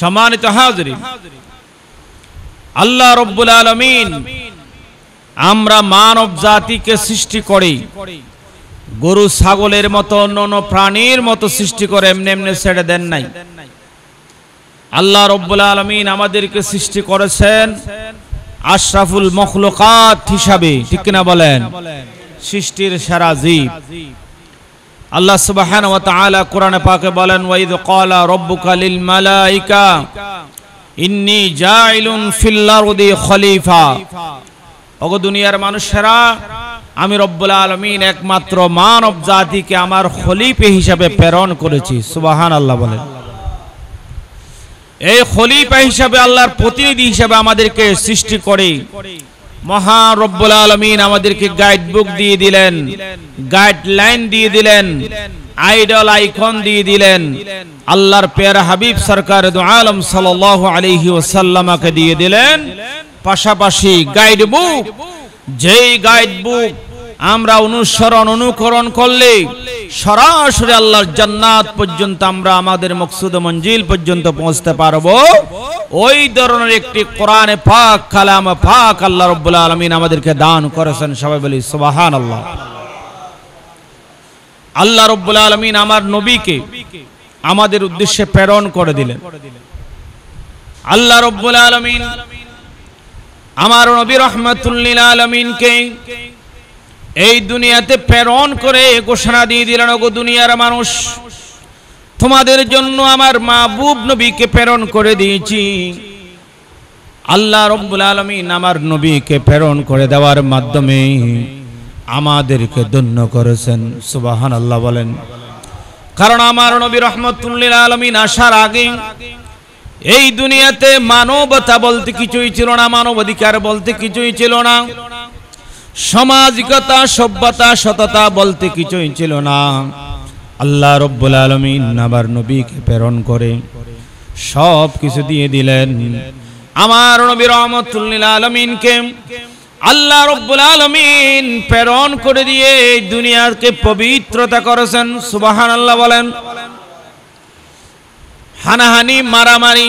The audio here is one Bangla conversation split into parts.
সম্মানিত হাজরি আল্লাহ রব্বুল আলমিন আমরা মানব জাতিকে সৃষ্টি করি গরু ছাগলের মতো অন্য প্রাণীর মতো সৃষ্টি করে এমনি এমনি ছেড়ে দেন নাই আল্লাহ রব্বুল আলমিন আমাদেরকে সৃষ্টি করেছেন আশরাফুল মখলকাত হিসাবে ঠিক কিনা বলেন সৃষ্টির সারা জীব আল্লাহ সুবাহান ওয়া তাআলা কোরআনে পাকে বলেন ওয়াইদ ক্বালা রাব্বুকা লিল মালাইকা ইন্নী জাইলুন ফিল আরদি খলিফা ওগো দুনিয়ার মানুষেরা আমি রব্বুল আলামিন একমাত্র মানব জাতিকে আমার খলিফা হিসাবে প্রেরণ করেছি সুবাহান আল্লাহ বলেন এই খলিফা হিসাবে আল্লাহর প্রতিনিধি হিসাবে আমাদেরকে সৃষ্টি করে মহারব্বুল আলমিন আমাদেরকে গাইড বুক দিয়ে দিলেন গাইডলাইন দিয়ে দিলেন আইডল আইকন দিয়ে দিলেন আল্লাহর পেয়ার হাবিব সরকার আলম সাল আলহি ওসাল্লামাকে দিয়ে দিলেন পাশাপাশি গাইড বুক যেই গাইড বুক আমরা অনুসরণ অনুকরণ করলে সরাসরি আল্লাহর জান্নাত পর্যন্ত আমরা আমাদের মকসুদ মঞ্জিল পর্যন্ত পৌঁছতে পারব ওই ধরনের একটি কোরআনে ফাঁক কালাম ফাঁক আল্লাহ রব্বুল আলমিন আমাদেরকে দান করেছেন সবাই বলি সুবাহান আল্লাহ আল্লাহ রব্বুল আলমিন আমার নবীকে আমাদের উদ্দেশ্যে প্রেরণ করে দিলেন আল্লাহ রব্বুল আলমিন আমার নবী রহমতুল্লিল আলমিনকে এই দুনিয়াতে প্রেরণ করে ঘোষণা দিয়ে দিলেন গো দুনিয়ার মানুষ তোমাদের জন্য আমার মাহবুব নবীকে প্রেরণ করে দিয়েছি আল্লাহ রব্বুল আলমিন আমার নবীকে প্রেরণ করে দেওয়ার মাধ্যমে আমাদেরকে ধন্য করেছেন সুবাহান আল্লাহ বলেন কারণ আমার নবী রহমতুল্লিল আলমিন আসার আগে এই দুনিয়াতে মানবতা বলতে কিছুই ছিল না মানবাধিকার বলতে কিছুই ছিল না সামাজিকতা সভ্যতা সততা বলতে কিছুই ছিল না আল্লাহ রব্বুল আলমিন নাবার নবীকে প্রেরণ করে সব কিছু দিয়ে দিলেন আমার নবী রহমতুল্লিল আলমিনকে আল্লাহ রব্বুল আলমিন প্রেরণ করে দিয়ে এই দুনিয়াকে পবিত্রতা করেছেন সুবাহান আল্লাহ বলেন হানাহানি মারামারি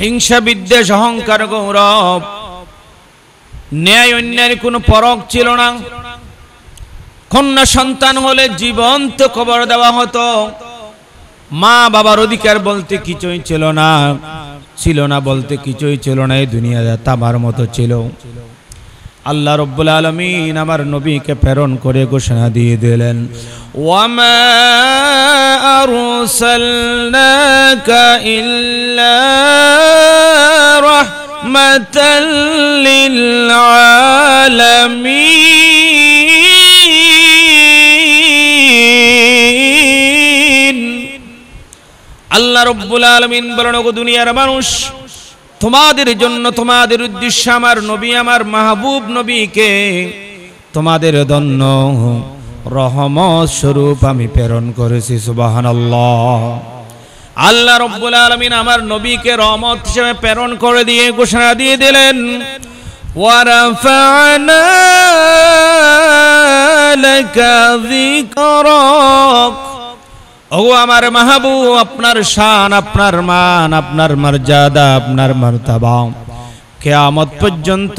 হিংসা বিদ্বেষ অহংকার গৌরব ন্যায় অন্যায়ের কোনো পরক ছিল না কন্যা সন্তান হলে জীবন্ত খবর দেওয়া হতো মা বাবার অধিকার বলতে কিছুই ছিল না ছিল না বলতে কিছুই ছিল না এই দুনিয়া তামার মতো ছিল আল্লাহ রব্বুল আলমিন আমার নবীকে প্রেরণ করে ঘোষণা দিয়ে দিলেন ওয়ামা আল্লাহ রব্বুল আলমিন বলেন দুনিয়ার মানুষ তোমাদের জন্য তোমাদের উদ্দেশ্যে আমার নবী আমার মাহবুব নবীকে তোমাদের ধন্য রহমত স্বরূপ আমি প্রেরণ করেছি সুবাহন আল্লাহ রব্বুল আলমিন আমার নবীকে রহমত হিসেবে প্রেরণ করে দিয়ে ঘোষণা দিয়ে দিলেন ওয়ারাফানা ও আমার মাহাবু আপনার শান আপনার মান আপনার মর্যাদা আপনার মর্তাবা কেয়ামত পর্যন্ত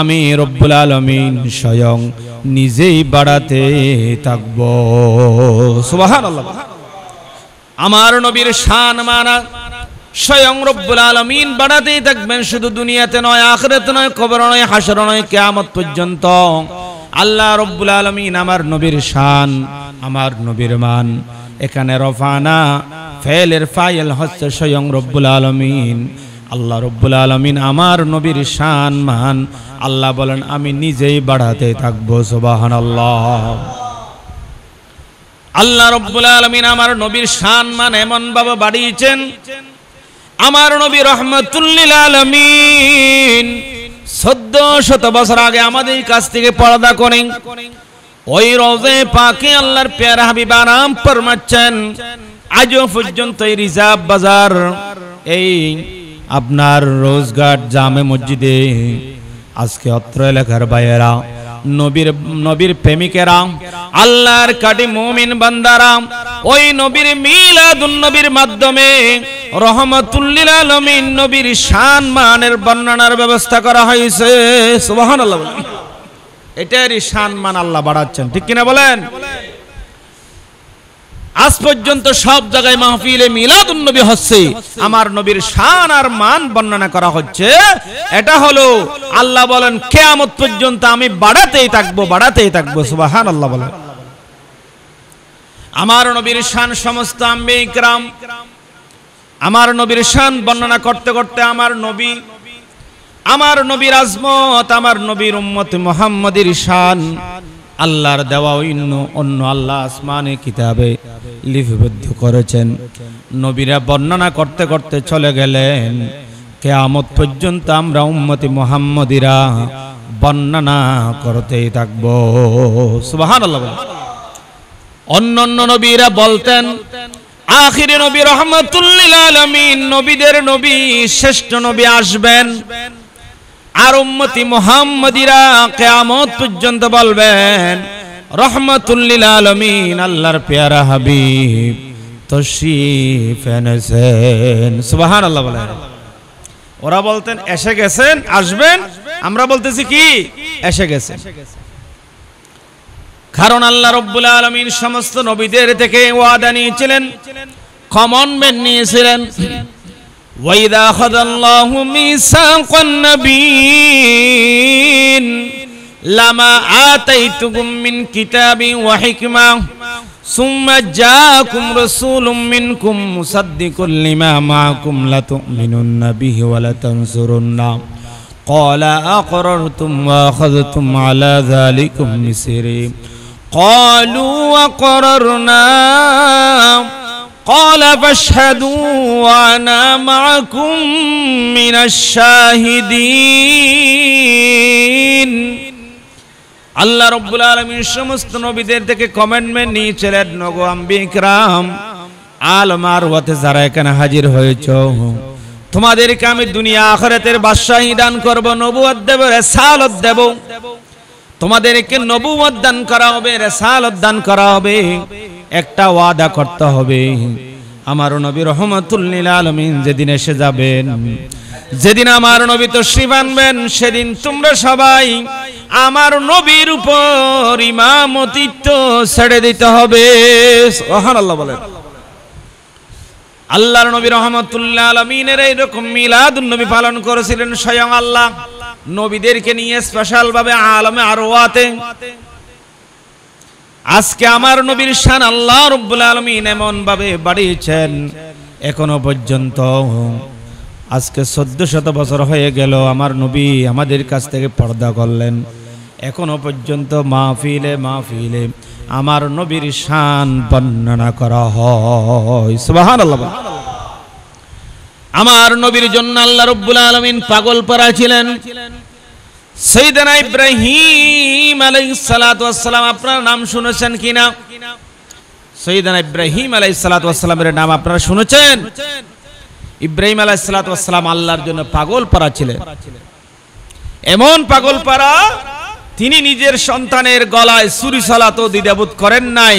আমি রব্বুল আলমিন স্বয়ং নিজেই বাড়াতে থাকব আমার নবীর শান মানা স্বয়ং রব্বুল আলমিন বাড়াতেই থাকবেন শুধু দুনিয়াতে নয় আখরেতে নয় কবর নয় হাসর নয় কেয়ামত পর্যন্ত আল্লাহ রব্বুল আলমিন আমার নবীর শান আমার নবীর মান এখানে রফানা ফেলের ফাইল হচ্ছে স্বয়ং রব্বুল আলমিন আল্লাহ রব্বুল আলমিন আমার নবীর শান মান আল্লাহ বলেন আমি নিজেই বাড়াতে থাকবো সোবাহান আল্লাহ আল্লাহ রব্বুল আলমিন আমার নবীর শান মান এমন বাবা বাড়িয়েছেন আমার নবী রহমতুল্লিল আলমিন চোদ্দ শত বছর আগে আমাদের কাছ থেকে পর্দা করেন ওই রোজে পাকে আল্লাহর পেয়ারা হাবিব আরাম ফরমাচ্ছেন আজও পর্যন্ত এই রিজার্ভ বাজার এই আপনার রোজগার জামে মসজিদে আজকে অত্র এলাকার বাইরা নবীর নবীর প্রেমিকেরা আল্লাহর কাটি মুমিন বান্দারা ওই নবীর মিলাদুন নবীর মাধ্যমে রহমতুল্লিল আলমিন নবীর শান মানের বর্ণনার ব্যবস্থা করা হয়েছে সুবাহান আল্লাহ এটারই শান মান আল্লাহ বাড়াচ্ছেন ঠিক কিনা বলেন আজ পর্যন্ত সব জায়গায় মাহফিলে মিলাদ নবী হচ্ছে আমার নবীর শান আর মান বর্ণনা করা হচ্ছে এটা হলো আল্লাহ বলেন কেয়ামত পর্যন্ত আমি বাড়াতেই থাকবো বাড়াতেই থাকবো সুবাহান আল্লাহ বলেন আমার নবীর শান সমস্ত আমি ইকরাম আমার নবীর শান বর্ণনা করতে করতে আমার নবী আমার নবীর আজমত আমার নবীর উম্মত মোহাম্মদীর শান আল্লাহর দেওয়া অন্য অন্য আল্লাহ আসমানে কিতাবে লিপিবদ্ধ করেছেন নবীরা বর্ণনা করতে করতে চলে গেলেন কেয়ামত পর্যন্ত আমরা উম্মতি মোহাম্মদিরা বর্ণনা করতেই থাকব সুবাহ অন্য অন্য নবীরা বলতেন আখিরে নবী রহমতুল্লিল আলমিন নবীদের নবী শ্রেষ্ঠ নবী আসবেন আর উম্মতি মোহাম্মদিরা কেয়ামত পর্যন্ত বলবেন রহমতুল্লিল আলমিন আল্লাহর পেয়ারা হাবিব তশরিফ এনেছেন সুবাহান বলেন ওরা বলতেন এসে গেছেন আসবেন আমরা বলতেছি কি এসে গেছেন কারণ আল্লাহ রব্বুল আলমীর সমস্ত নবীদের থেকে ওয়াদা নিয়েছিলেন কমনমেন্ট নিয়েছিলেন وإذا أخذ الله ميثاق النبيين لما آتيتكم من كتاب وحكمة ثم جاءكم رسول منكم مصدق لما معكم لتؤمنن به ولتنصرنه قال أقررتم وأخذتم على ذلكم مصيري قالوا وقررنا قال فاشهدوا وانا معكم من الشاهدين আল্লাহ রব্বুল আলমীর সমস্ত নবীদের থেকে কমেন্টমেন্ট নিয়েছিলেন নগো আম্বিকরাম আলমার ওয়াতে যারা এখানে হাজির হয়েছ তোমাদেরকে আমি দুনিয়া আখরাতের বাদশাহী দান করব নবুয়াত দেব রেসালত দেব তোমাদেরকে নবু দান করা হবে রেসাল দান করা হবে একটা ওয়াদা করতে হবে আমার নবী নীল আলমিন যেদিন এসে যাবেন যেদিন আমার নবী তো আনবেন সেদিন তোমরা সবাই আমার নবীর উপর ইমামতিত্ব ছেড়ে দিতে হবে বলেন আল্লাহর নবী রহমতুল্লাহ আলমিনের এইরকম মিলাদ নবী পালন করেছিলেন স্বয়ং আল্লাহ নবীদেরকে নিয়ে স্পেশাল ভাবে আলমে আরোয়াতে আজকে আমার নবীর শান আল্লাহ রব্বুল আলমিন এমন ভাবে বাড়িয়েছেন এখনো পর্যন্ত আজকে চোদ্দ শত বছর হয়ে গেল আমার নবী আমাদের কাছ থেকে পর্দা করলেন এখনো পর্যন্ত মাহফিলে মাহফিলে আমার নবীর শান বর্ণনা করা হয় আমার নবীর জন্য আল্লাহ রব্বুল আলমিন পাগল পারা ছিলেন সৈদানা ইব্রাহিম আলাইসালাম আপনার নাম শুনেছেন কিনা সৈদানা ইব্রাহিম আলাইসালামের নাম আপনারা শুনেছেন ইব্রাহিম আলাইসালাম আল্লাহর জন্য পাগল পারা ছিলেন এমন পাগল পারা তিনি নিজের সন্তানের গলায় সুরি সালাতও দিদাবুত করেন নাই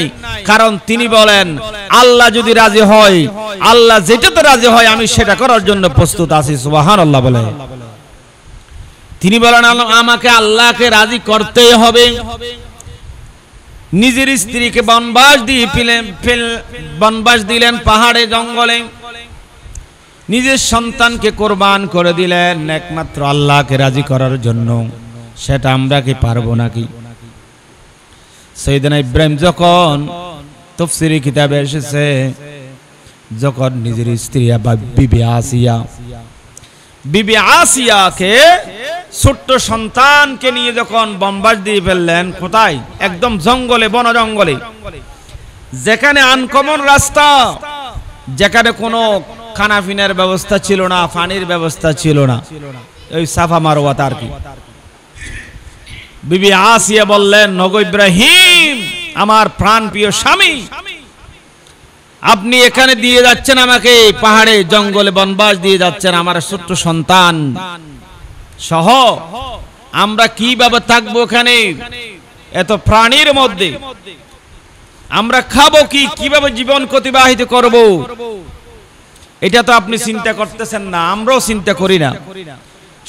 কারণ তিনি বলেন আল্লাহ যদি রাজি হয় আল্লাহ যেটাতে রাজি হয় আমি সেটা করার জন্য প্রস্তুত আছি সুবাহান আল্লাহ বলে তিনি বলেন আমাকে আল্লাহকে রাজি করতেই হবে নিজের স্ত্রীকে বনবাস দিয়ে বনবাস দিলেন পাহাড়ে জঙ্গলে নিজের সন্তানকে কোরবান করে দিলেন একমাত্র আল্লাহকে রাজি করার জন্য সেটা আমরা কি পারবো নাকি সৈদিন ইব্রাহিম যখন তফসিরি কিতাবে এসেছে যখন নিজের স্ত্রী বা বিবি আসিয়া বিবি আসিয়াকে ছোট্ট সন্তানকে নিয়ে যখন বম্বাস দিয়ে ফেললেন কোথায় একদম জঙ্গলে বন জঙ্গলে যেখানে আনকমন রাস্তা যেখানে কোনো খানাফিনের ব্যবস্থা ছিল না পানির ব্যবস্থা ছিল না ওই সাফা মারোয়া আর কি বিবি আসিয়া বললেন নগ ইব্রাহিম আমার প্রাণ প্রিয় স্বামী আপনি এখানে দিয়ে যাচ্ছেন আমাকে পাহাড়ে জঙ্গলে বনবাস দিয়ে যাচ্ছেন আমার ছোট্ট সন্তান সহ আমরা কিভাবে থাকবো এখানে এত প্রাণীর মধ্যে আমরা খাবো কি কিভাবে জীবন অতিবাহিত করব এটা তো আপনি চিন্তা করতেছেন না আমরাও চিন্তা করি না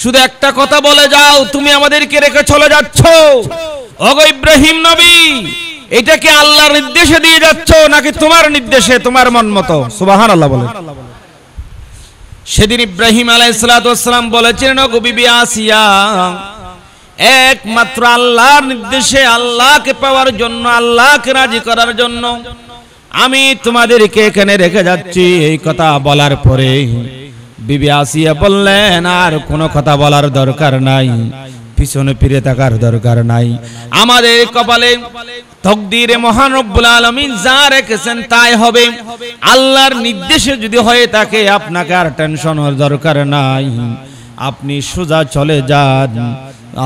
শুধু একটা কথা বলে যাও তুমি আমাদেরকে রেখে চলে যাচ্ছ অগ ইব্রাহিম নবী এটাকে আল্লাহর নির্দেশে দিয়ে যাচ্ছ নাকি তোমার নির্দেশে তোমার মন মতো সুবাহান আল্লাহ বলে সেদিন ইব্রাহিম আলাইসালাম বলেছিলেন একমাত্র আল্লাহর নির্দেশে আল্লাহকে পাওয়ার জন্য আল্লাহকে রাজি করার জন্য আমি তোমাদেরকে এখানে রেখে যাচ্ছি এই কথা বলার পরে বিবি আসিয়া বললেন আর কোনো কথা বলার দরকার নাই পিছনে ফিরে থাকার দরকার নাই আমাদের কপালে তকদিরে মহানব্বুল আলমিন যা রেখেছেন তাই হবে আল্লাহর নির্দেশে যদি হয়ে থাকে আপনাকে আর টেনশনের দরকার নাই আপনি সোজা চলে যান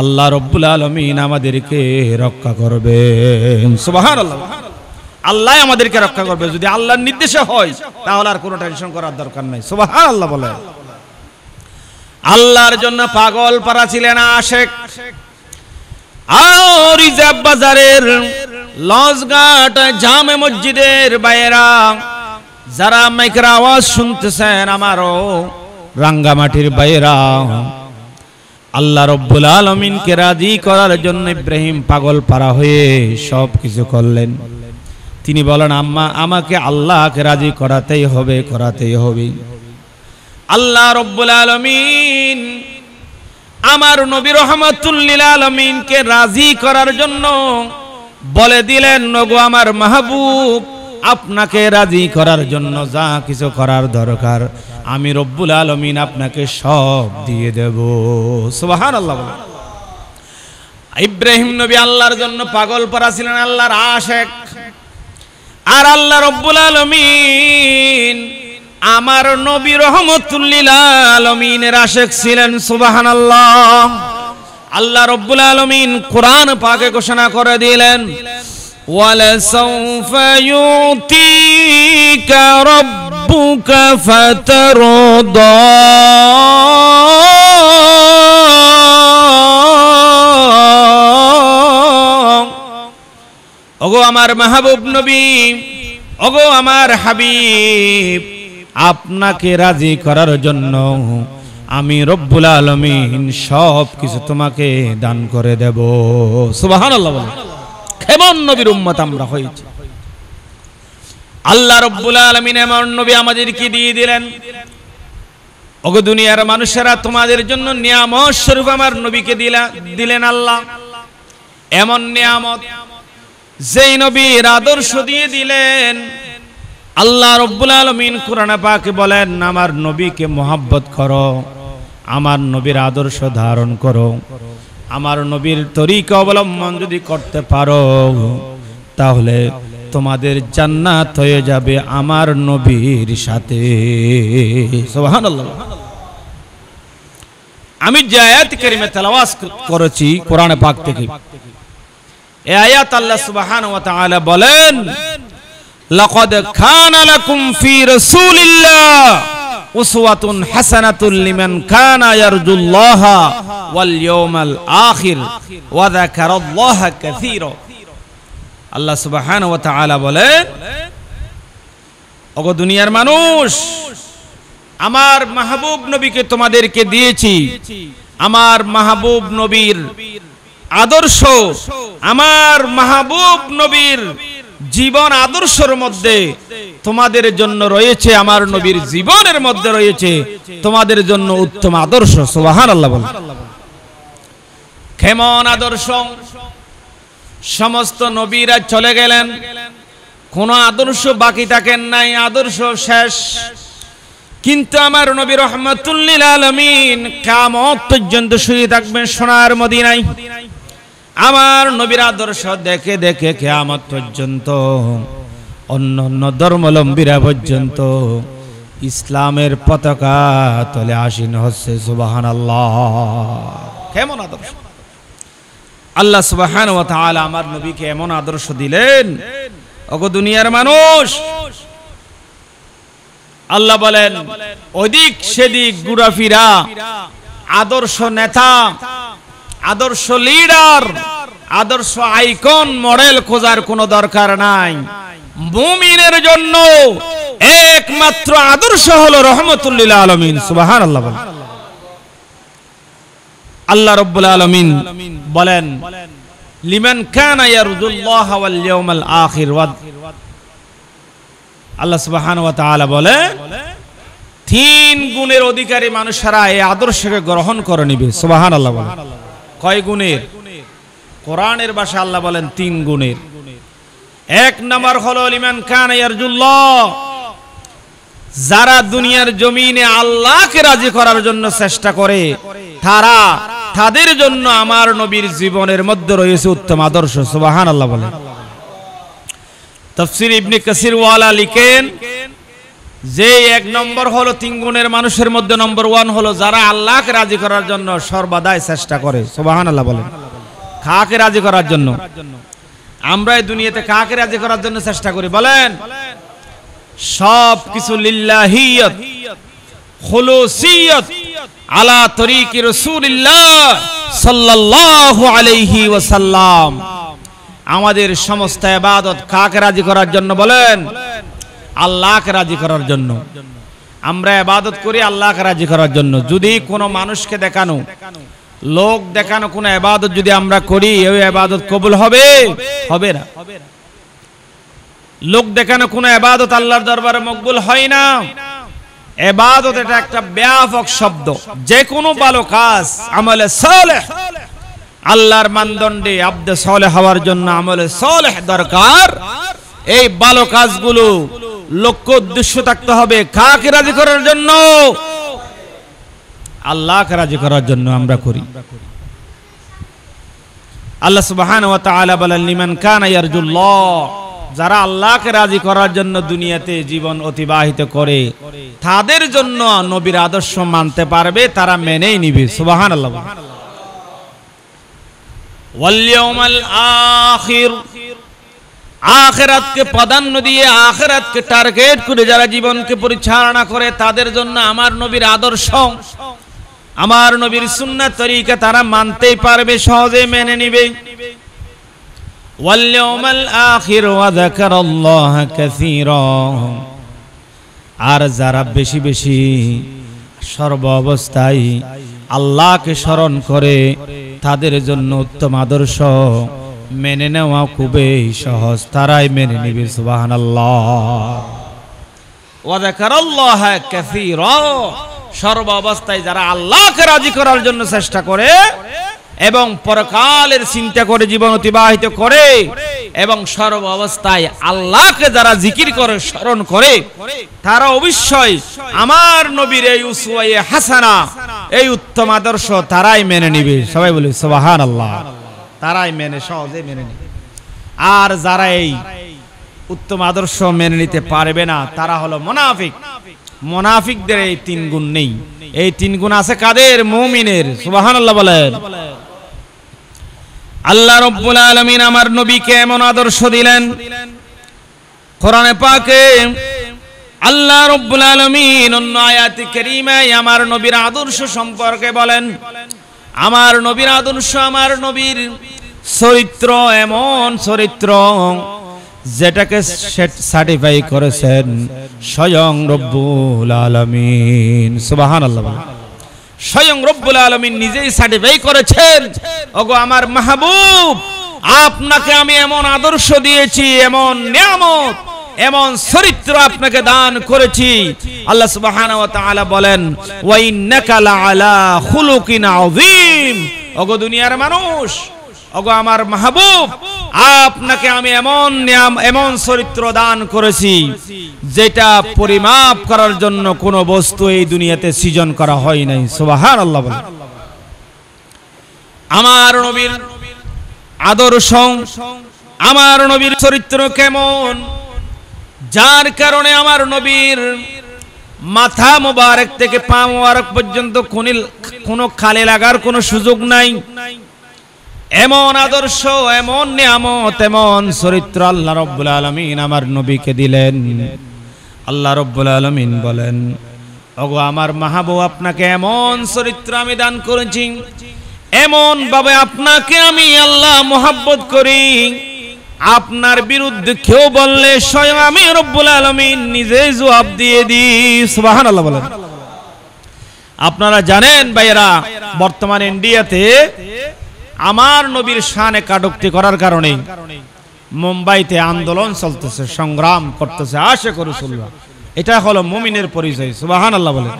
আল্লাহ রব্বুল আলমিন আমাদেরকে রক্ষা করবে সুবাহ আল্লাহ আমাদেরকে রক্ষা করবে যদি আল্লাহর নির্দেশে হয় তাহলে আর কোনো টেনশন করার দরকার নাই সুবাহ আল্লাহ বলে আল্লাহর জন্য পাগল পারা ছিলেন আশেক রিজার্ভ বাজারের লঞ্চঘাট জামে মসজিদের বাইরা যারা মাইকের আওয়াজ শুনতেছেন আমারও রাঙ্গামাটির বাইরা আল্লাহ রব্বুল আলমিনকে রাজি করার জন্য ইব্রাহিম পাগল পারা হয়ে সব কিছু করলেন তিনি বলেন আম্মা আমাকে আল্লাহকে রাজি করাতেই হবে করাতেই হবে আল্লাহ রব্বুল আলমিন আমার নবী রহমতুল্লিল আলমিনকে রাজি করার জন্য বলে দিলেন নগো আমার মাহবুব আপনাকে রাজি করার জন্য যা কিছু করার দরকার আমি রব্বুল আলমিন আপনাকে সব দিয়ে দেব সোহান আল্লাহ ইব্রাহিম নবী আল্লাহর জন্য পাগল পরা ছিলেন আল্লাহর আশেখ আর আল্লাহ রব্বুল আলমিন আমার নবী রহমতুল্লিল আলমিনের আশেখ ছিলেন সুবাহান আল্লাহ আল্লাহ রব্বুল আলমিন কোরআন পাকে ঘোষণা করে দিলেন ولسوف يعطيك ربك ওগো আমার মাহবুব নবী ওগো আমার হাবিব আপনাকে রাজি করার জন্য আমি রব্বুল আলমিন সব কিছু তোমাকে দান করে দেব সুবাহান খেমন নবীর উম্মত আমরা হয়েছি আল্লাহ রব্বুল আলমিন আমার নবী আমাদেরকে দিয়ে দিলেন ওগো দুনিয়ার মানুষেরা তোমাদের জন্য নিয়ামত স্বরূপ আমার নবীকে দিলেন আল্লাহ এমন নিয়ামত যেই নবীর আদর্শ দিয়ে দিলেন আল্লাহ রব্বুল আলমিন কোরআন পাকে বলেন আমার নবীকে মোহাব্বত কর আমার নবীর আদর্শ ধারণ করো আমার নবীর তরিকে অবলম্বন যদি করতে পারো তাহলে তোমাদের জান্নাত হয়ে যাবে আমার নবীর সাথে আমি জায়াত করিমে তেলাওয়াজ করেছি কোরআনে পাক থেকে এ আয়াত আল্লাহ সুবাহান ওয়া তাআলা বলেন লাকাদ কানা লাকুম ফি রাসূলিল্লাহ উসওয়াতুন হাসানাতুল লিমান কানা ইয়ারজুল্লাহা ওয়াল ইয়াউমাল আখির ওয়া যাকারাল্লাহা কাসীরা আল্লাহ সুবাহান ওয়া তাআলা বলেন ওগো দুনিয়ার মানুষ আমার মাহবুব নবীকে তোমাদেরকে দিয়েছি আমার মাহবুব নবীর আদর্শ আমার মাহবুব নবীর জীবন আদর্শের মধ্যে তোমাদের জন্য রয়েছে আমার নবীর জীবনের মধ্যে রয়েছে তোমাদের জন্য উত্তম আদর্শ সোবাহান আল্লাহ বল কেমন আদর্শ সমস্ত নবীরা চলে গেলেন কোন আদর্শ বাকি থাকেন নাই আদর্শ শেষ কিন্তু আমার নবী রহমতুল্লিল আলমিন কামত পর্যন্ত শুয়ে থাকবেন সোনার মদিনায় আমার নবীর আদর্শ দেখে দেখে কেয়ামত পর্যন্ত অন্য অন্য ধর্মলম্বীরা পর্যন্ত ইসলামের পতাকা তলে আসীন হচ্ছে সুবাহান আল্লাহ কেমন আদর্শ আল্লাহ সুবাহান ও তাহলে আমার নবীকে এমন আদর্শ দিলেন ওগো দুনিয়ার মানুষ আল্লাহ বলেন ওদিক সেদিক গুড়াফিরা আদর্শ নেতা আদর্শ লিডার আদর্শ আইকন মডেল খোঁজার কোনো দরকার নাই মুমিনের জন্য একমাত্র আদর্শ হলো রহমতুল্লিল আলমিন সুবাহান আল্লাহ আল্লাহ রব্বুল আলমিন বলেন লিমান ওয়াল ইয়াউমাল আখির আল্লাহ সুবহান ওয়া তাআলা বলে তিন গুণের অধিকারী মানুষেরা এই আদর্শকে গ্রহণ করে নিবে সুবহানাল্লাহ বলে কয় গুণের কোরআনের ভাষা আল্লাহ বলেন তিন গুণের এক নম্বর হলো ইমান খান যারা দুনিয়ার জমিনে আল্লাহকে রাজি করার জন্য চেষ্টা করে তারা তাদের জন্য আমার নবীর জীবনের মধ্যে রয়েছে উত্তম আদর্শ সুবাহান আল্লাহ বলেন তফসির ইবনে কাসির ওয়ালা লিখেন যে এক নম্বর হলো তিন গুণের মানুষের মধ্যে নম্বর ওয়ান হলো যারা আল্লাহকে রাজি করার জন্য সর্বদাই চেষ্টা করে সোবাহান আল্লাহ বলেন কাকে রাজি করার জন্য আমরা এই দুনিয়াতে কাকে রাজি করার জন্য চেষ্টা করি বলেন সব কিছু লিল্লাহিয়ত খুলুসিয়ত আলা তরিকি রাসূলুল্লাহ সাল্লাল্লাহু আলাইহি ওয়াসাল্লাম আমাদের সমস্ত ইবাদত কাকে রাজি করার জন্য বলেন আল্লাহকে রাজি করার জন্য আমরা এবাদত করি আল্লাহকে রাজি করার জন্য যদি কোনো মানুষকে দেখানো লোক দেখানো কোনো এবাদত যদি আমরা করি ওই এবাদত কবুল হবে হবে না লোক দেখানো কোনো এবাদত আল্লাহর দরবারে মকবুল হয় না এবাদত এটা একটা ব্যাপক শব্দ যে কোনো ভালো কাজ আমলে সলেহ আল্লাহর মানদণ্ডে আব্দে সলে হওয়ার জন্য আমলে সলেহ দরকার এই ভালো কাজগুলো লক্ষ্য উদ্দেশ্য থাকতে হবে কাকে রাজি করার জন্য আল্লাহকে রাজি করার জন্য আমরা করি আল্লাহ সুবহান ওয়া তাআলা বলেন লিমান কানা ইয়ারজুল্লাহ যারা আল্লাহকে রাজি করার জন্য দুনিয়াতে জীবন অতিবাহিত করে তাদের জন্য নবীর আদর্শ মানতে পারবে তারা মেনেই নিবে সুবহানাল্লাহ ওয়াল ইয়াউমাল আখির আখেরাতকে প্রাধান্য দিয়ে আখেরাতকে টার্গেট করে যারা জীবনকে পরিচালনা করে তাদের জন্য আমার নবীর আদর্শ আমার নবীর সুন্না তরিকা তারা মানতেই পারবে সহজে মেনে নিবে আর যারা বেশি বেশি সর্ব অবস্থায় আল্লাহকে স্মরণ করে তাদের জন্য উত্তম আদর্শ মেনে নেওয়া খুবই সহজ তারাই মেনে নিবে সুবাহান সর্ব যারা আল্লাহকে রাজি করার জন্য চেষ্টা করে এবং পরকালের চিন্তা করে জীবন অতিবাহিত করে এবং সর্ব অবস্থায় আল্লাহকে যারা জিকির করে স্মরণ করে তারা অবশ্যই আমার নবীর এই উসুয়াই হাসানা এই উত্তম আদর্শ তারাই মেনে নিবে সবাই বলি সোবাহান আল্লাহ তারাই মেনে সহজে মেনে নি আর যারা এই উত্তম আদর্শ মেনে নিতে পারবে না তারা হলো মোনাফিক মোনাফিকদের এই তিন গুণ নেই এই তিন গুণ আছে কাদের মুমিনের সুবাহান আল্লাহ বলেন আল্লাহ রব্বুল আলমিন আমার নবীকে এমন আদর্শ দিলেন কোরআনে পাকে আল্লাহ রব্বুল আলমিন অন্য আয়াতি কেরিমায় আমার নবীর আদর্শ সম্পর্কে বলেন আমার নবীর আদর্শ আমার নবীর চরিত্র এমন চরিত্র যেটাকে সার্টিফাই করেছেন স্বয়ং রব্বুল আলমিন সুবাহান স্বয়ং রব্বুল আলমিন নিজেই সার্টিফাই করেছেন ওগো আমার মাহবুব আপনাকে আমি এমন আদর্শ দিয়েছি এমন নিয়ামত এমন চরিত্র আপনাকে দান করেছি আল্লাহ সুবহান ওয়া তাআলা বলেন ওয়া ইন্নাকা লাআলা খুলুকিন আযীম ওগো দুনিয়ার মানুষ ওগো আমার মাহবুব আপনাকে আমি এমন নিয়াম এমন চরিত্র দান করেছি যেটা পরিমাপ করার জন্য কোন বস্তু এই দুনিয়াতে সৃজন করা হয় নাই সুবহানাল্লাহ বলেন আমার নবীর আদর্শ আমার নবীর চরিত্র কেমন যার কারণে আমার নবীর মাথা মোবারক থেকে পা মোবারক পর্যন্ত কোনো খালে লাগার কোনো সুযোগ নাই এমন আদর্শ এমন নিয়ামত এমন চরিত্র আল্লাহ রব্বুল আলমিন আমার নবীকে দিলেন আল্লাহ রব্বুল আলমিন বলেন অগো আমার মাহাবু আপনাকে এমন চরিত্র আমি দান করেছি এমন ভাবে আপনাকে আমি আল্লাহ মোহাব্বত করি আপনার বিরুদ্ধে কেউ বললে স্বয়ং আমি রব্বুল আলমিন নিজেই জবাব দিয়ে দিই আল্লাহ বলেন আপনারা জানেন ভাইয়েরা বর্তমান ইন্ডিয়াতে আমার নবীর সানে কাটুক্তি করার কারণে মুম্বাইতে আন্দোলন চলতেছে সংগ্রাম করতেছে আশে করে এটা হলো মুমিনের পরিচয় সুবাহান আল্লাহ বলেন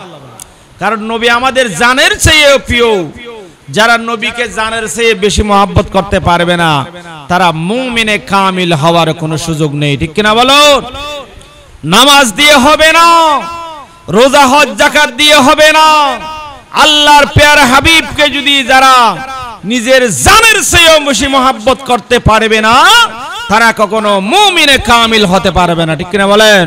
কারণ নবী আমাদের জানের চেয়ে প্রিয় যারা নবীকে জানের চেয়ে বেশি মহাব্বত করতে পারবে না তারা মুমিনে কামিল হওয়ার কোনো সুযোগ নেই ঠিক কিনা বলো নামাজ দিয়ে হবে না রোজা হজ জাকাত দিয়ে হবে না আল্লাহর পেয়ার হাবিবকে যদি যারা নিজের জানের চেয়েও বেশি মহাব্বত করতে পারবে না তারা কখনো মুমিনে কামিল হতে পারবে না ঠিক কিনা বলেন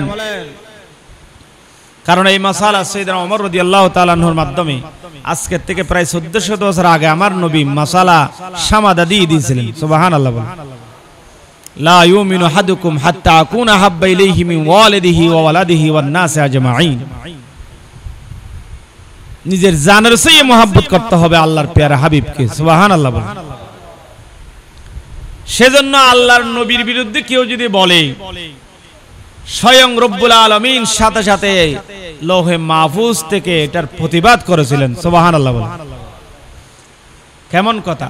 কারণ এই মশাল সৈদান অমর রদি আল্লাহ তালাহর মাধ্যমে আজকের থেকে প্রায় চোদ্দশো বছর আগে আমার নবী মাসালা সামাদা দিয়ে দিয়েছিলেন সুবাহান আল্লাহ বলেন নিজের জানের সে মহাব্বত করতে হবে আল্লাহর পেয়ারা হাবিবকে সুবাহান আল্লাহ বলেন সেজন্য আল্লাহর নবীর বিরুদ্ধে কেউ যদি বলে স্বয়ং রব্বুল আলমিন সাথে সাথে লোহে মাহফুজ থেকে এটার প্রতিবাদ করেছিলেন সোবাহান আল্লাহ কেমন কথা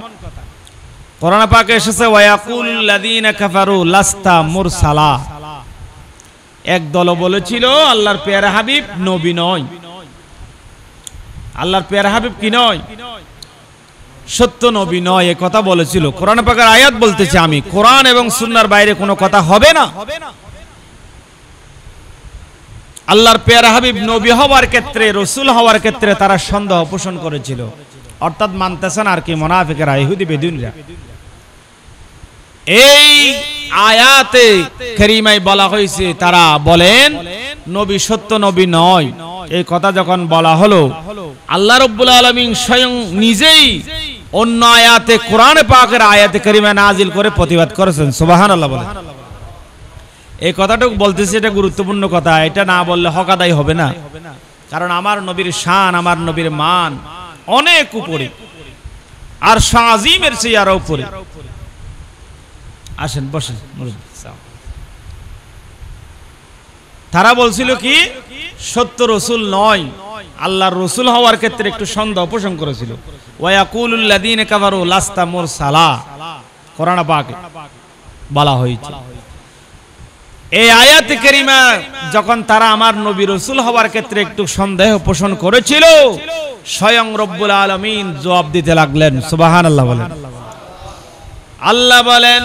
পাকে এসেছে এক দল বলেছিল আল্লাহর পেয়ারা হাবিব নবী নয় আল্লাহর পেয়ারা হাবিব কি নয় সত্য নবী নয় এ কথা বলেছিল কোরআন পাকের আয়াত বলতেছে আমি কোরআন এবং সুন্নার বাইরে কোনো কথা হবে না আল্লাহর পেয়ার হাবিব নবী হওয়ার ক্ষেত্রে রসুল হওয়ার ক্ষেত্রে তারা সন্দেহ পোষণ করেছিল অর্থাৎ মানতেছেন আর কি মোনাফিকেরা ইহুদি বেদুনরা এই আয়াতে খেরিমাই বলা হয়েছে তারা বলেন নবী সত্য নবী নয় এই কথা যখন বলা হলো আল্লাহ রব্বুল আলমিন স্বয়ং নিজেই অন্য আয়াতে কোরআন পাকের আয়াতে করিমা নাজিল করে প্রতিবাদ করেছেন সুবাহান আল্লাহ বলেন এই কথাটুকু বলতেছি এটা গুরুত্বপূর্ণ কথা এটা না বললে হকাদাই হবে না কারণ আমার নবীর শান আমার নবীর মান অনেক উপরে আর শাহিমের চেয়ে আরো উপরে আসেন বসেন তারা বলছিল কি সত্য রসুল নয় আল্লাহর রসুল হওয়ার ক্ষেত্রে একটু সন্দেহ পোষণ করেছিল লাস্তা মোর সালা করোনা পাকে বলা হয়েছে এই আয়াত কেরিমা যখন তারা আমার নবী রসুল হওয়ার ক্ষেত্রে একটু সন্দেহ পোষণ করেছিল স্বয়ং রব্বুল আলমিন জবাব দিতে লাগলেন সুবাহান আল্লাহ বলেন আল্লাহ বলেন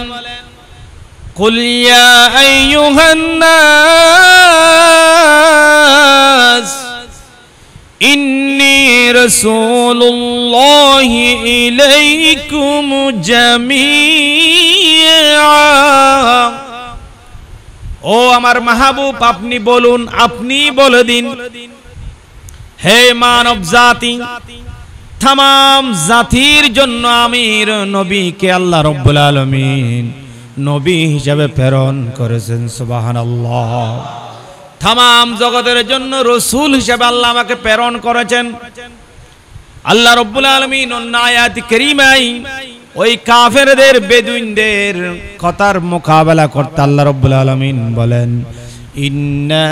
কুলিয়া আইয়ুহান্নাস ইলাইকুম জামিআ ও আমার মাহবুব আপনি বলুন আপনি বলে দিন হে মানব জাতি তাম জাতির জন্য আমির নবীকে আল্লাহ রব্বুল আলমিন নবী হিসাবে প্রেরণ করেছেন সুবাহান আল্লাহ তাম জগতের জন্য রসুল হিসাবে আল্লাহ আমাকে প্রেরণ করেছেন আল্লাহ রব্বুল আলমিন অন্যায় করিমাই ওই কাফেরদের বেদুইনদের কথার মোকাবেলা করতে আল্লাহ রব্বুল আলমিন বলেন ইন্না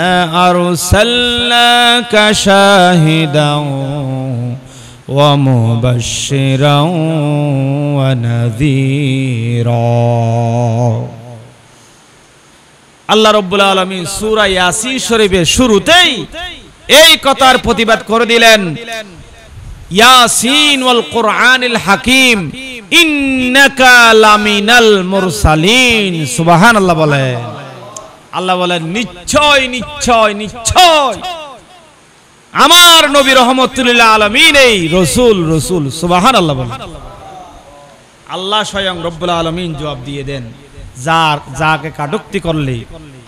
আরসালনাকা শাহিদাও ওয়া মুবাশশিরাও ওয়া নাযীরা আল্লাহ রব্বুল আলামিন সূরা ইয়াসিন শরীফের শুরুতেই এই কথার প্রতিবাদ করে দিলেন ইয়াসিন ওয়াল কোরআনিল হাকিম আল্লাহ স্বয়ং রব্বুল আলমিন জবাব দিয়ে দেন যার যাকে কাটুক্তি করলে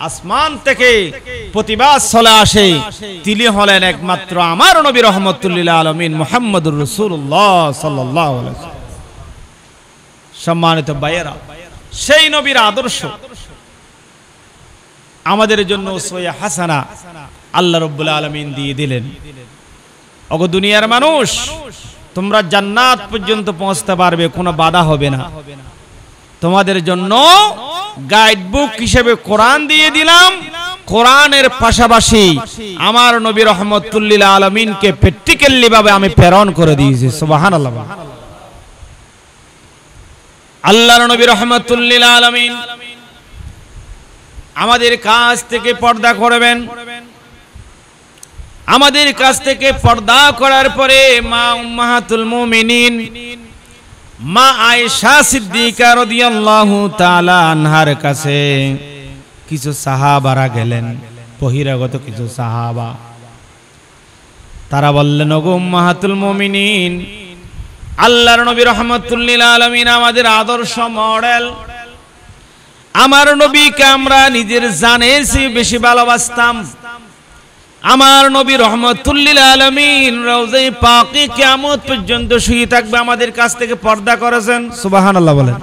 আসমান থেকে প্রতিবাদ চলে আসে তিনি হলেন একমাত্র আমার নবী রহমতুল্লাহ আলমিন মোহাম্মদুর রসুল্লাহ সাল্লাহ সম্মানিত বায়েরা সেই নবীর আদর্শ আমাদের জন্য সোয়া হাসানা আল্লাহ রব্বুল আলমিন দিয়ে দিলেন অগ দুনিয়ার মানুষ তোমরা জান্নাত পর্যন্ত পৌঁছতে পারবে কোনো বাধা হবে না তোমাদের জন্য গাইডবুক হিসেবে কোরআন দিয়ে দিলাম কোরআনের পাশাপাশি আমার নবী রহমতুল্লিল আলমিনকে প্র্যাকটিক্যালি ভাবে আমি প্রেরণ করে দিয়েছি সোবাহান আল্লাহ আল্লাহর নবী রহমাতুল্লিল আলমিন আমাদের কাছ থেকে পর্দা করবেন আমাদের কাছ থেকে পর্দা করার পরে মা উম্মাহাতুল মুমিনিন মা আয়েশা সিদ্দিকা রাদিয়াল্লাহু তাআলা আনহার কাছে কিছু সাহাবারা গেলেন বহিরাগত কিছু সাহাবা তারা বললেন ওগো উম্মাহাতুল মুমিনিন আল্লাহর নবী রহমতুল্লিল আলমিন আমাদের আদর্শ মডেল আমার নবীকে আমরা নিজের জানেছি বেশি ভালোবাসতাম আমার নবী রহমতুল্লিল আলমিন কেমন পর্যন্ত শুয়ে থাকবে আমাদের কাছ থেকে পর্দা করেছেন সুবাহান আল্লাহ বলেন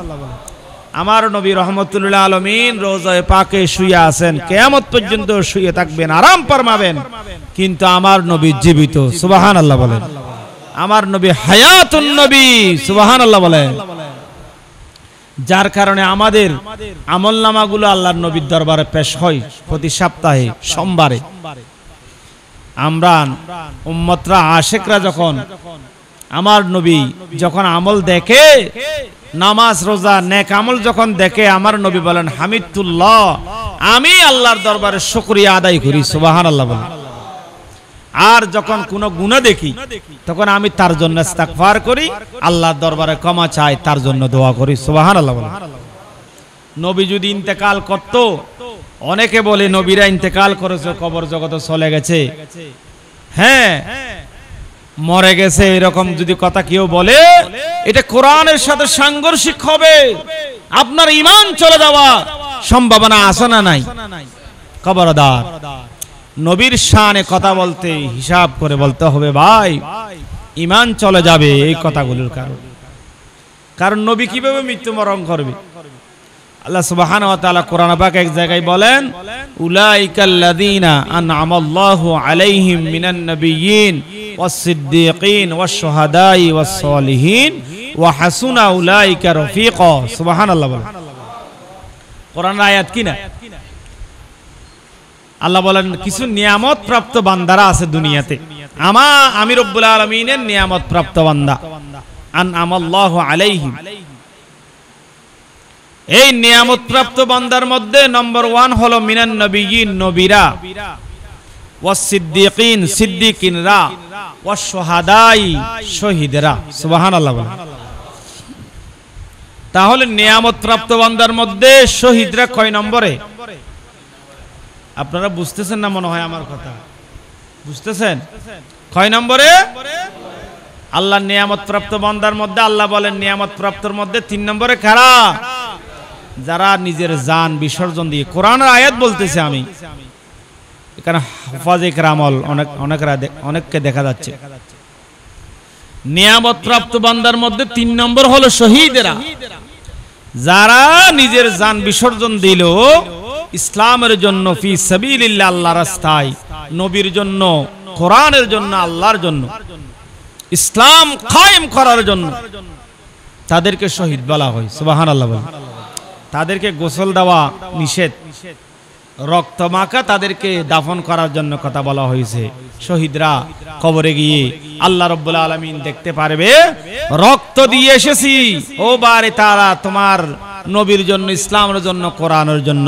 আমার নবী রহমতুল্লাহ আলমিন রোজায় পাকে শুয়ে আছেন কেমন পর্যন্ত শুয়ে থাকবেন আরাম পারমাবেন কিন্তু আমার নবী জীবিত সুবাহান আল্লাহ বলেন আমার নবী হায়াতুন নবী সুবাহান আল্লাহ বলে যার কারণে আমাদের আমলনামাগুলো আল্লাহর নবীর দরবারে পেশ হয় প্রতি সপ্তাহে সোমবারে আমরা উম্মতরা আশেকরা যখন আমার নবী যখন আমল দেখে নামাজ রোজা নেক আমল যখন দেখে আমার নবী বলেন হামিদুল্লাহ আমি আল্লাহর দরবারে শুকরিয়া আদায় করি সুবাহান আল্লাহ বলেন আর যখন কোন গুণা দেখি তখন আমি তার জন্য করি আল্লাহর দরবারে ক্ষমা চাই তার জন্য দোয়া করি সুবহানাল্লাহ নবী যদি ইন্তেকাল করত অনেকে বলে নবীরা ইন্তেকাল করেছে কবর জগতে চলে গেছে হ্যাঁ মরে গেছে এরকম যদি কথা কেউ বলে এটা কোরআনের সাথে সাংঘর্ষিক হবে আপনার ইমান চলে যাওয়া সম্ভাবনা আছে না নাই কবরদার নবীর শানে কথা বলতে হিসাব করে বলতে হবে ভাই ইমান চলে যাবে এই কথাগুলোর কারণ কারণ নবী কিভাবে মৃত্যুবরণ করবে আল্লাহ সুবাহান কোরআন পাক এক জায়গায় বলেন উলাইকাল্লাদিনা আনআমাল্লাহু আলাইহিম মিনান নাবিয়িন ওয়াস-সিদ্দীকিন ওয়াস-শুহাদাই ওয়াস-সালিহিন ওয়া হাসুনা উলাইকা রফীকা সুবহানাল্লাহ বলেন কোরআন আয়াত কি না আল্লাহ বলেন কিছু নিয়ামত প্রাপ্ত বান্দারা আছে দুনিয়াতে আমা আমি রব্বুল আলমিনের নিয়ামত প্রাপ্ত বান্দা আন আমল্লাহ আলাইহিম এই নিয়ামত প্রাপ্ত বান্দার মধ্যে নম্বর ওয়ান হলো মিনান নবীন নবীরা ওয়াসিদ্দিকিন সিদ্দিকিনরা ওয়াসহাদাই শহীদরা সুবহানাল্লাহ তাহলে নিয়ামত প্রাপ্ত বান্দার মধ্যে শহীদরা কয় নম্বরে আপনারা বুঝতেছেন না মনে হয় আমার কথা বুঝতেছেন কয় নম্বরে আল্লাহ নিয়ামত প্রাপ্ত বন্দার মধ্যে আল্লাহ বলেন নিয়ামত প্রাপ্তর মধ্যে তিন নম্বরে খারা যারা নিজের যান বিসর্জন দিয়ে কোরআন আয়াত বলতেছে আমি এখানে হাফাজে রামল অনেক অনেকরা অনেককে দেখা যাচ্ছে নিয়ামত প্রাপ্ত বান্দার মধ্যে তিন নম্বর হলো শহীদেরা যারা নিজের যান বিসর্জন দিল ইসলামের জন্য ফি সাবিলিল্লাহ আল্লাহর রাস্তায় নবীর জন্য কোরআনের জন্য আল্লাহর জন্য ইসলাম قائم করার জন্য তাদেরকে শহীদ বলা হয় সুবহানাল্লাহ আল্লাহ তাদেরকে গোসল দেওয়া নিষেধ রক্ত মাখা তাদেরকে দাফন করার জন্য কথা বলা হয়েছে শহীদরা কবরে গিয়ে আল্লাহ রব্বুল আলামিন দেখতে পারবে রক্ত দিয়ে এসেছি ও বারে তারা তোমার নবীর জন্য ইসলামের জন্য কোরআনের জন্য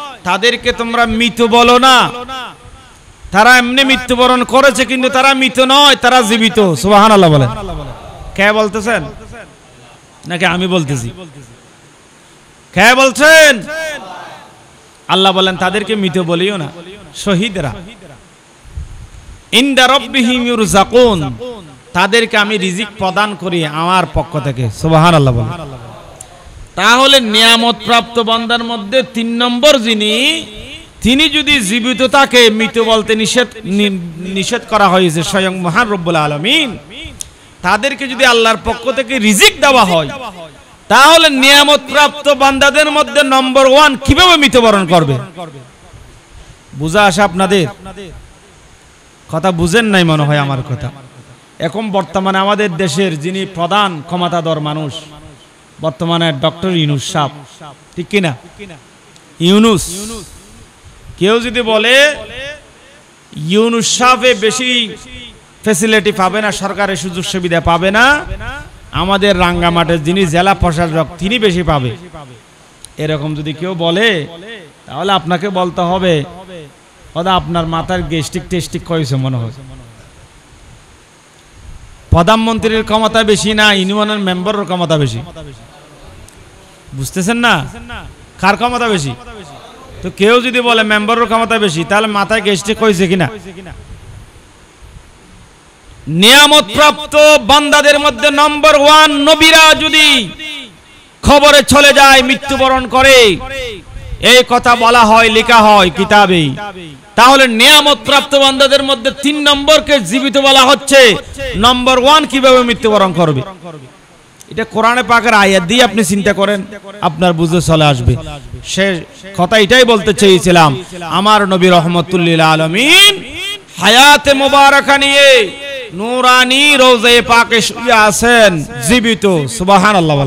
তাদেরকে তোমরা মৃত বলো না তারা এমনি মৃত্যুবরণ করেছে কিন্তু তারা মৃত নয় তারা জীবিত সুবাহান আল্লাহ বলেন কে বলতেছেন নাকি আমি বলতেছি কে বলছেন আল্লাহ বলেন তাদেরকে মৃত বলিও না শহীদরা তাদেরকে আমি রিজিক প্রদান করি আমার পক্ষ থেকে সুবাহান আল্লাহ বলেন তাহলে নিয়ামত প্রাপ্ত বান্দার মধ্যে তিন নম্বর যিনি তিনি যদি জীবিত তাকে মৃত বলতে নিষেধ নিষেধ করা হয়েছে স্বয়ং মহান রব্বুল আলমিন তাদেরকে যদি আল্লাহর পক্ষ থেকে রিজিক দেওয়া হয় তাহলে নিয়ামত প্রাপ্ত বান্দাদের মধ্যে নম্বর ওয়ান কিভাবে মৃত্যুবরণ করবে বুঝা আসে আপনাদের কথা বুঝেন নাই মনে হয় আমার কথা এখন বর্তমানে আমাদের দেশের যিনি প্রধান ক্ষমতাধর মানুষ বর্তমানে ডক্টর ইউনুস সাহ ঠিক কিনা ইউনুস কেউ যদি বলে ইউনুস সাহে বেশি ফেসিলিটি পাবে না সরকারের সুযোগ সুবিধা পাবে না আমাদের রাঙ্গামাটের যিনি জেলা প্রশাসক তিনি বেশি পাবে এরকম যদি কেউ বলে তাহলে আপনাকে বলতে হবে কদা আপনার মাথার গেস্টিক টেস্টিক কয়েছে মনে হয় প্রধানমন্ত্রীর ক্ষমতা বেশি না ইউনিয়নের মেম্বারের ক্ষমতা বেশি বুঝতেছেন না কার ক্ষমতা বেশি তো কেউ যদি বলে মেম্বারের ক্ষমতা বেশি তাহলে মাথায় গেস্টে কইছে কিনা নিয়ামত প্রাপ্ত বান্দাদের মধ্যে নম্বর ওয়ান নবীরা যদি খবরে চলে যায় মৃত্যুবরণ করে এই কথা বলা হয় লেখা হয় কিতাবে তাহলে নিয়ামত প্রাপ্ত বান্দাদের মধ্যে তিন নম্বরকে জীবিত বলা হচ্ছে নম্বর ওয়ান কিভাবে মৃত্যুবরণ করবে এটা কোরআনে পাকের আয়াত দিয়ে আপনি চিন্তা করেন আপনার বুঝে চলে আসবে সে কথা এটাই বলতে চেয়েছিলাম আমার নবী রহমতুল্লিল আলমিন হায়াতে মোবারকা নিয়ে নুরানি রোজে পাকে শুয়ে আছেন জীবিত সুবাহান আল্লাহ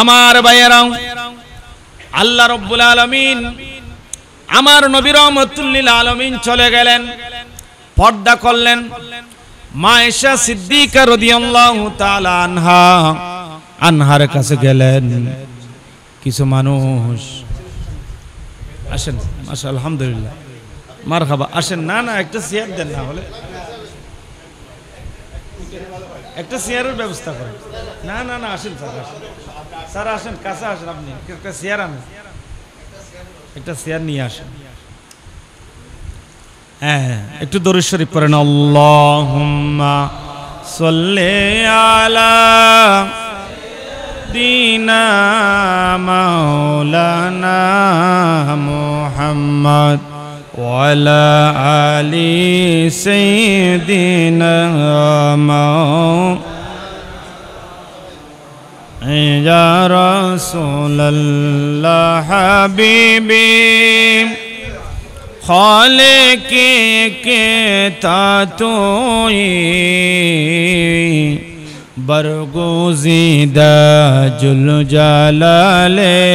আমার আল্লাহ রব্বুল আলমিন আমার নবী রহমতুল্লিল আলমিন চলে গেলেন পর্দা করলেন মায়েশা সিদ্দিকা রাদিয়াল্লাহু তাআলা আনহা আনহার কাছে গেলেন কিছু মানুষ আসেন মাশাআল্লাহ আলহামদুলিল্লাহ মারহাবা আসেন না না একটা চেয়ার দেন না হলে একটা চেয়ারের ব্যবস্থা করেন না না না আসেন স্যার আসেন স্যার আসেন কাছে আসেন আপনি একটা চেয়ার আনেন একটা চেয়ার নিয়ে আসেন হ্যাঁ একটু দরুদ শরীফ করেন আল্লাহুম্মা সাল্লি আলা দিনা মাওলানা মুহাম্মদ وعلى آل سيدنا مولانا يا رسول الله حبيبي خالے کے کیتا توئی برگوزیدہ جل جلالے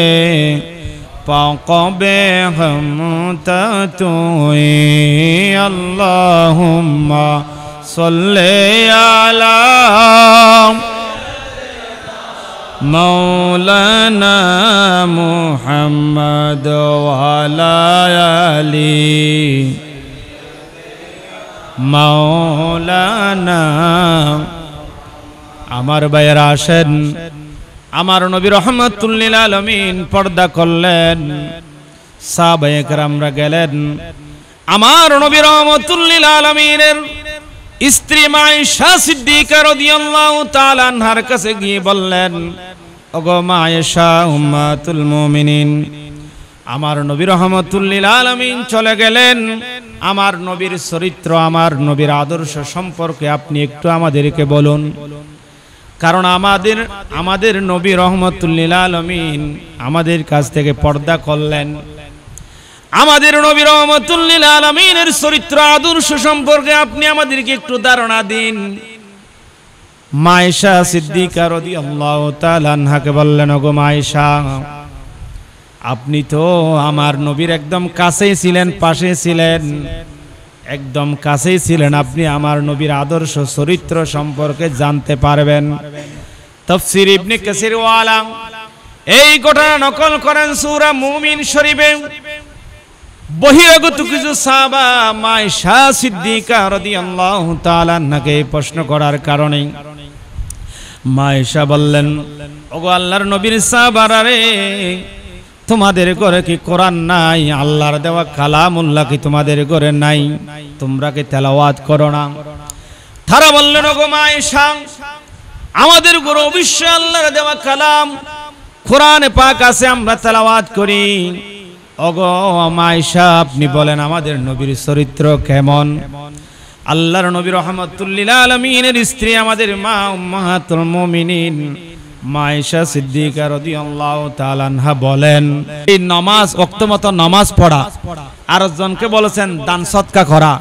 پاکو بے ہم تتوئی اللہم صلی اللہ মৌলানা মুহাম্মদ আলী মৌলানা আমার ভাইয়ের আসেন আমার নবী রহমতুল্লিল আলমিন পর্দা করলেন সাহবায়করামরা গেলেন আমার নবী রহমতুল্লিল আলমিনের স্ত্রী মায়েশা সিদ্দিকা রাদিয়াল্লাহু তাআলা আনহার কাছে গিয়ে বললেন ওগো মায়েশা উম্মাতুল মুমিনিন আমার নবী রহমতুল্লিল আলামিন চলে গেলেন আমার নবীর চরিত্র আমার নবীর আদর্শ সম্পর্কে আপনি একটু আমাদেরকে বলুন কারণ আমাদের আমাদের নবী রহমতুল্লিল আলমিন আমাদের কাছ থেকে পর্দা করলেন আমাদের নবী রহমতুল্লিল আলমিনের চরিত্র আদর্শ সম্পর্কে আপনি আমাদেরকে একটু ধারণা দিন মায়েশা সিদ্দিকা রদি আল্লাহ তালানহাকে বললেন ওগো মায়েশা আপনি তো আমার নবীর একদম কাছেই ছিলেন পাশে ছিলেন একদম কাছেই ছিলেন আপনি আমার নবীর আদর্শ চরিত্র সম্পর্কে জানতে পারবেন তফসির ইবনে কাসির ওয়ালা এই ঘটনা নকল করেন সূরা মুমিন শরীফে বহিরাগত কিছু সাহাবা মাইশা সিদ্দিকা রাদিয়াল্লাহু তাআলা আনহাকে প্রশ্ন করার কারণে মায়েশা বললেন ওগো আল্লাহর নবীর সাহাবারা রে তোমাদের করে কি কোরআন নাই আল্লাহর দেওয়া কালামুল্লাহ কি তোমাদের করে নাই তোমরা কি তেলাওয়াত করো না তারা বললেন ওগো মায়েশা আমাদের ঘরে অবশ্যই আল্লাহর দেওয়া কালাম কোরআন পাক আছে আমরা তেলাওয়াত করি অগ মাইশা আপনি বলেন আমাদের নবীর চরিত্র কেমন আল্লাহর নবীর রহমতুল্লিল আলমিনের স্ত্রী আমাদের মা মাহাতুল মমিনিন মায়েশা সিদ্দিকা রদি আল্লাহ বলেন এই নমাজ অক্তমত নমাজ পড়া আর জনকে বলেছেন দান সৎকা করা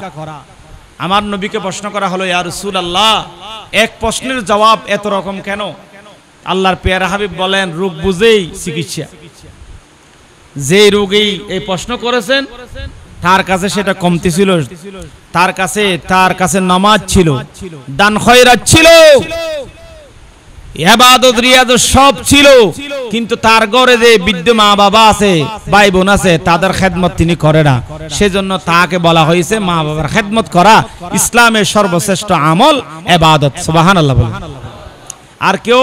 আমার নবীকে প্রশ্ন করা হলো ইয়া সুল আল্লাহ এক প্রশ্নের জবাব এত রকম কেন আল্লাহর পেয়ারা হাবিব বলেন রূপ বুঝেই চিকিৎসা যে রোগী এই প্রশ্ন করেছেন তার কাছে সেটা কমতি ছিল তার কাছে তার কাছে নমাজ ছিল দান খয়রাত ছিল এবাদত রিয়াজত সব ছিল কিন্তু তার ঘরে যে বৃদ্ধ মা বাবা আছে ভাই বোন আছে তাদের খেদমত তিনি করে না সেজন্য তাকে বলা হয়েছে মা বাবার খেদমত করা ইসলামের সর্বশ্রেষ্ঠ আমল এবাদত সুবহানাল্লাহ আর কেউ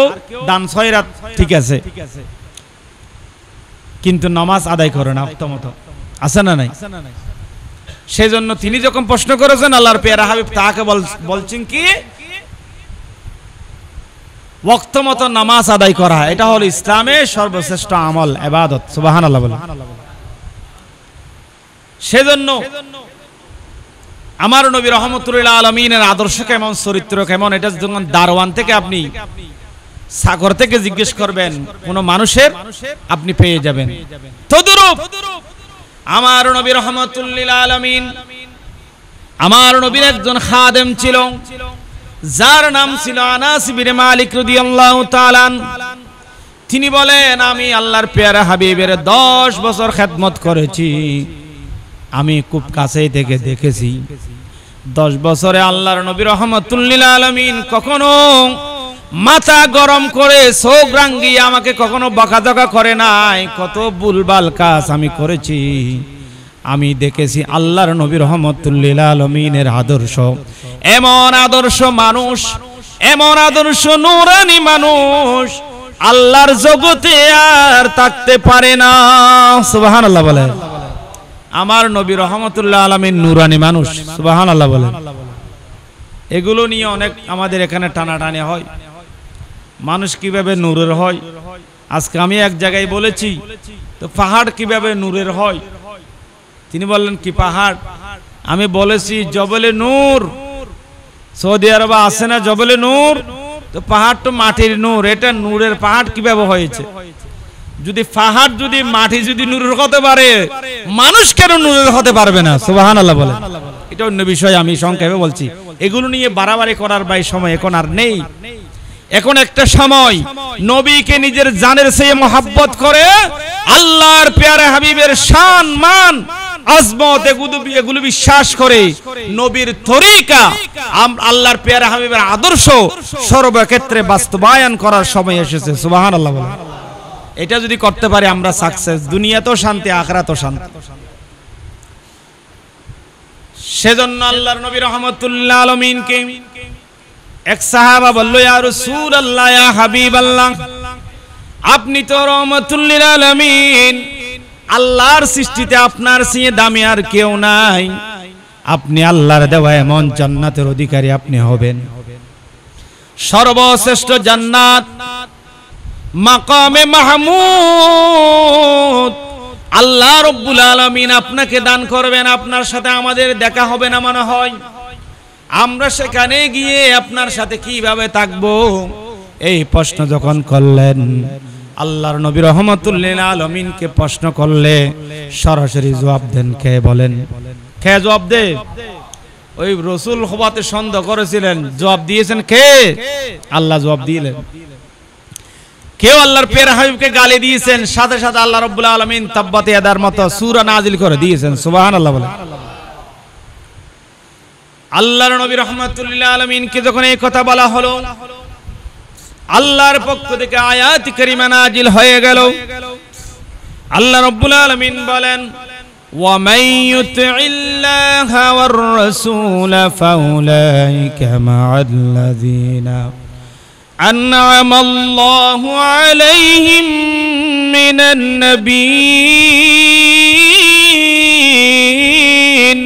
দান খয়রাত ঠিক আছে কিন্তু নামাজ আদায় করে না মতো আছে না নাই সেই জন্য তিনি যখন প্রশ্ন করেছেন আল্লাহর পেয়ারা হাবিব তাহাকে বলছেন কি মতো নামাজ আদায় করা এটা হলো ইসলামে সর্বশ্রেষ্ঠ আমল এবাদত সুবাহান আল্লাহ বলে সেজন্য আমার নবী রহমতুল্লাহ আলমিনের আদর্শ কেমন চরিত্র কেমন এটা যখন দারোয়ান থেকে আপনি সাগর থেকে জিজ্ঞেস করবেন কোন মানুষের আপনি পেয়ে যাবেন তদুরূপ আমার নবী রহমতুল্লিল আলমিন আমার নবীর একজন খাদেম ছিল যার নাম ছিল আনাস বিন মালিক তালান তাআলা তিনি বলেন আমি আল্লাহর পেয়ারা হাবিবের দশ বছর খেদমত করেছি আমি খুব কাছেই থেকে দেখেছি দশ বছরে আল্লাহর নবী রহমতুল্লিল আলমিন কখনো মাথা গরম করে চোখ রাঙ্গি আমাকে কখনো বকাধকা করে নাই কত ভুলবাল কাজ আমি করেছি আমি দেখেছি আল্লাহর নবী রহমতুল্লিল আলমিনের আদর্শ এমন আদর্শ মানুষ এমন আদর্শ নুরানি মানুষ আল্লাহর জগতে আর থাকতে পারে না সুবাহান আল্লাহ বলে আমার নবী রহমতুল্লাহ আলমিন নুরানি মানুষ সুবাহান আল্লাহ বলে এগুলো নিয়ে অনেক আমাদের এখানে টানাটানি হয় মানুষ কিভাবে নূরের হয় আজকে আমি এক জায়গায় বলেছি তো পাহাড় কিভাবে নূরের হয় তিনি বললেন কি পাহাড় আমি বলেছি জবলে নূর সৌদি আরবে আসে না জবলে নূর তো পাহাড় তো মাটির নূর এটা নূরের পাহাড় কিভাবে হয়েছে যদি পাহাড় যদি মাটি যদি নূরের হতে পারে মানুষ কেন নূরের হতে পারবে না সুবাহান আল্লাহ বলে এটা অন্য বিষয় আমি সংক্ষেপে বলছি এগুলো নিয়ে বাড়াবাড়ি করার বাই সময় এখন আর নেই এখন একটা সময় নবীকে নিজের জানের সেই মহাব্বত করে আল্লাহর পেয়ারা হাবিবের শান মান বিশ্বাস করে নবীর তরিকা আল্লাহর পেয়ারা হাবিবের আদর্শ সর্বক্ষেত্রে বাস্তবায়ন করার সময় এসেছে সুবাহান আল্লাহ এটা যদি করতে পারি আমরা সাকসেস শান্তি শান্তি সেজন্য আল্লাহর নবী রহমতুল্লাহ আলমিনকে এক সাহাবা বলল ইয়া রাসূলুল্লাহ ইয়া হাবিবাল্লাহ আপনি তো রহমাতুল্লিল আলামিন আল্লাহর সৃষ্টিতে আপনার চেয়ে দামি আর কেউ নাই আপনি আল্লাহর দেওয়া এমন জান্নাতের অধিকারী আপনি হবেন সর্বশ্রেষ্ঠ জান্নাত মাকামে মাহমুদ আল্লাহ রব্বুল আলামিন আপনাকে দান করবেন আপনার সাথে আমাদের দেখা হবে না মনে হয় আমরা সেখানে গিয়ে আপনার সাথে কিভাবে থাকবো এই প্রশ্ন যখন করলেন আল্লাহর নবী রহমতুল্লিন আলমিনকে প্রশ্ন করলে সরাসরি জবাব দেন কে বলেন কে জবাব দে ওই রসুল হবাতে সন্দেহ করেছিলেন জবাব দিয়েছেন কে আল্লাহ জবাব দিলেন কেউ আল্লাহর পের হাবিবকে গালি দিয়েছেন সাথে সাথে আল্লাহ রব্বুল আলমিন তাব্বাতে আদার মতো সুরা নাজিল করে দিয়েছেন সুবাহান আল্লাহ বলে আল্লাহর নবী আলামিন কে যখন এই কথা বলা হলো আল্লাহর পক্ষ থেকে আয়াত করিমা নাজিল হয়ে গেল আল্লাহ রব্বুল আলামিন বলেন ومن يطع الله والرسول فأولئك مع الذين أنعم الله عليهم من النبيين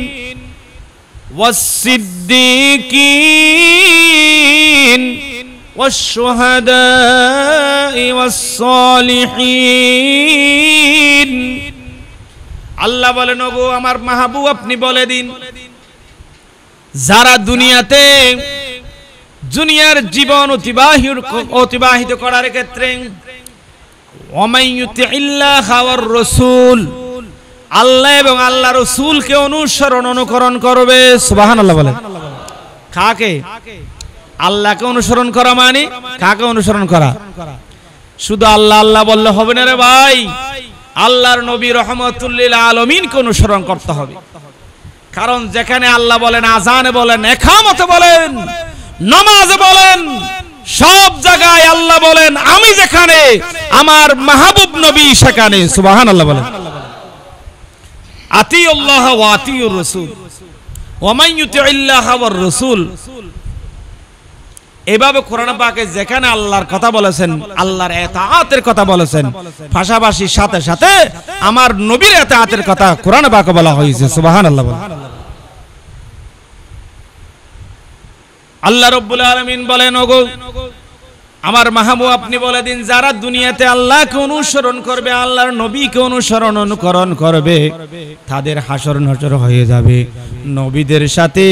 والصديقين والشهداء والصالحين আল্লাহ বলেন ওগো আমার মাহাবু আপনি বলে দিন যারা দুনিয়াতে দুনিয়ার জীবন অতিবাহিত অতিবাহিত করার ক্ষেত্রে ওমাইয়ুতি ইল্লাহ ওয়ার রাসূল আল্লাহ এবং আল্লাহ রসুলকে অনুসরণ অনুকরণ করবে সুবাহান আল্লাহ বলে কাকে আল্লাহকে অনুসরণ করা মানে কাকে অনুসরণ করা শুধু আল্লাহ আল্লাহ বললে হবে না রে ভাই আল্লাহর নবী রহমতুল্লিল আলমিনকে অনুসরণ করতে হবে কারণ যেখানে আল্লাহ বলেন আজানে বলেন একামত বলেন নামাজ বলেন সব জায়গায় আল্লাহ বলেন আমি যেখানে আমার মাহবুব নবী সেখানে সুবাহান আল্লাহ বলেন আতি আল্লাহ ওয়া আতিউর রাসূল ওয়া মান ইল্লাহ ওয়ার রাসূল এভাবে কোরআন পাকে যেখানে আল্লাহর কথা বলেছেন আল্লাহর এতাআতের কথা বলেছেন পাশাপাশি সাথে সাথে আমার নবীর এতাআতের কথা কোরআন পাকে বলা হয়েছে সুবহানাল্লাহ আল্লাহ রাব্বুল আলামিন বলেন ওগো আমার মাহামু আপনি বলে দিন যারা দুনিয়াতে আল্লাহকে অনুসরণ করবে আল্লাহর নবীকে অনুসরণ অনুকরণ করবে তাদের হাসর নজর হয়ে যাবে নবীদের সাথে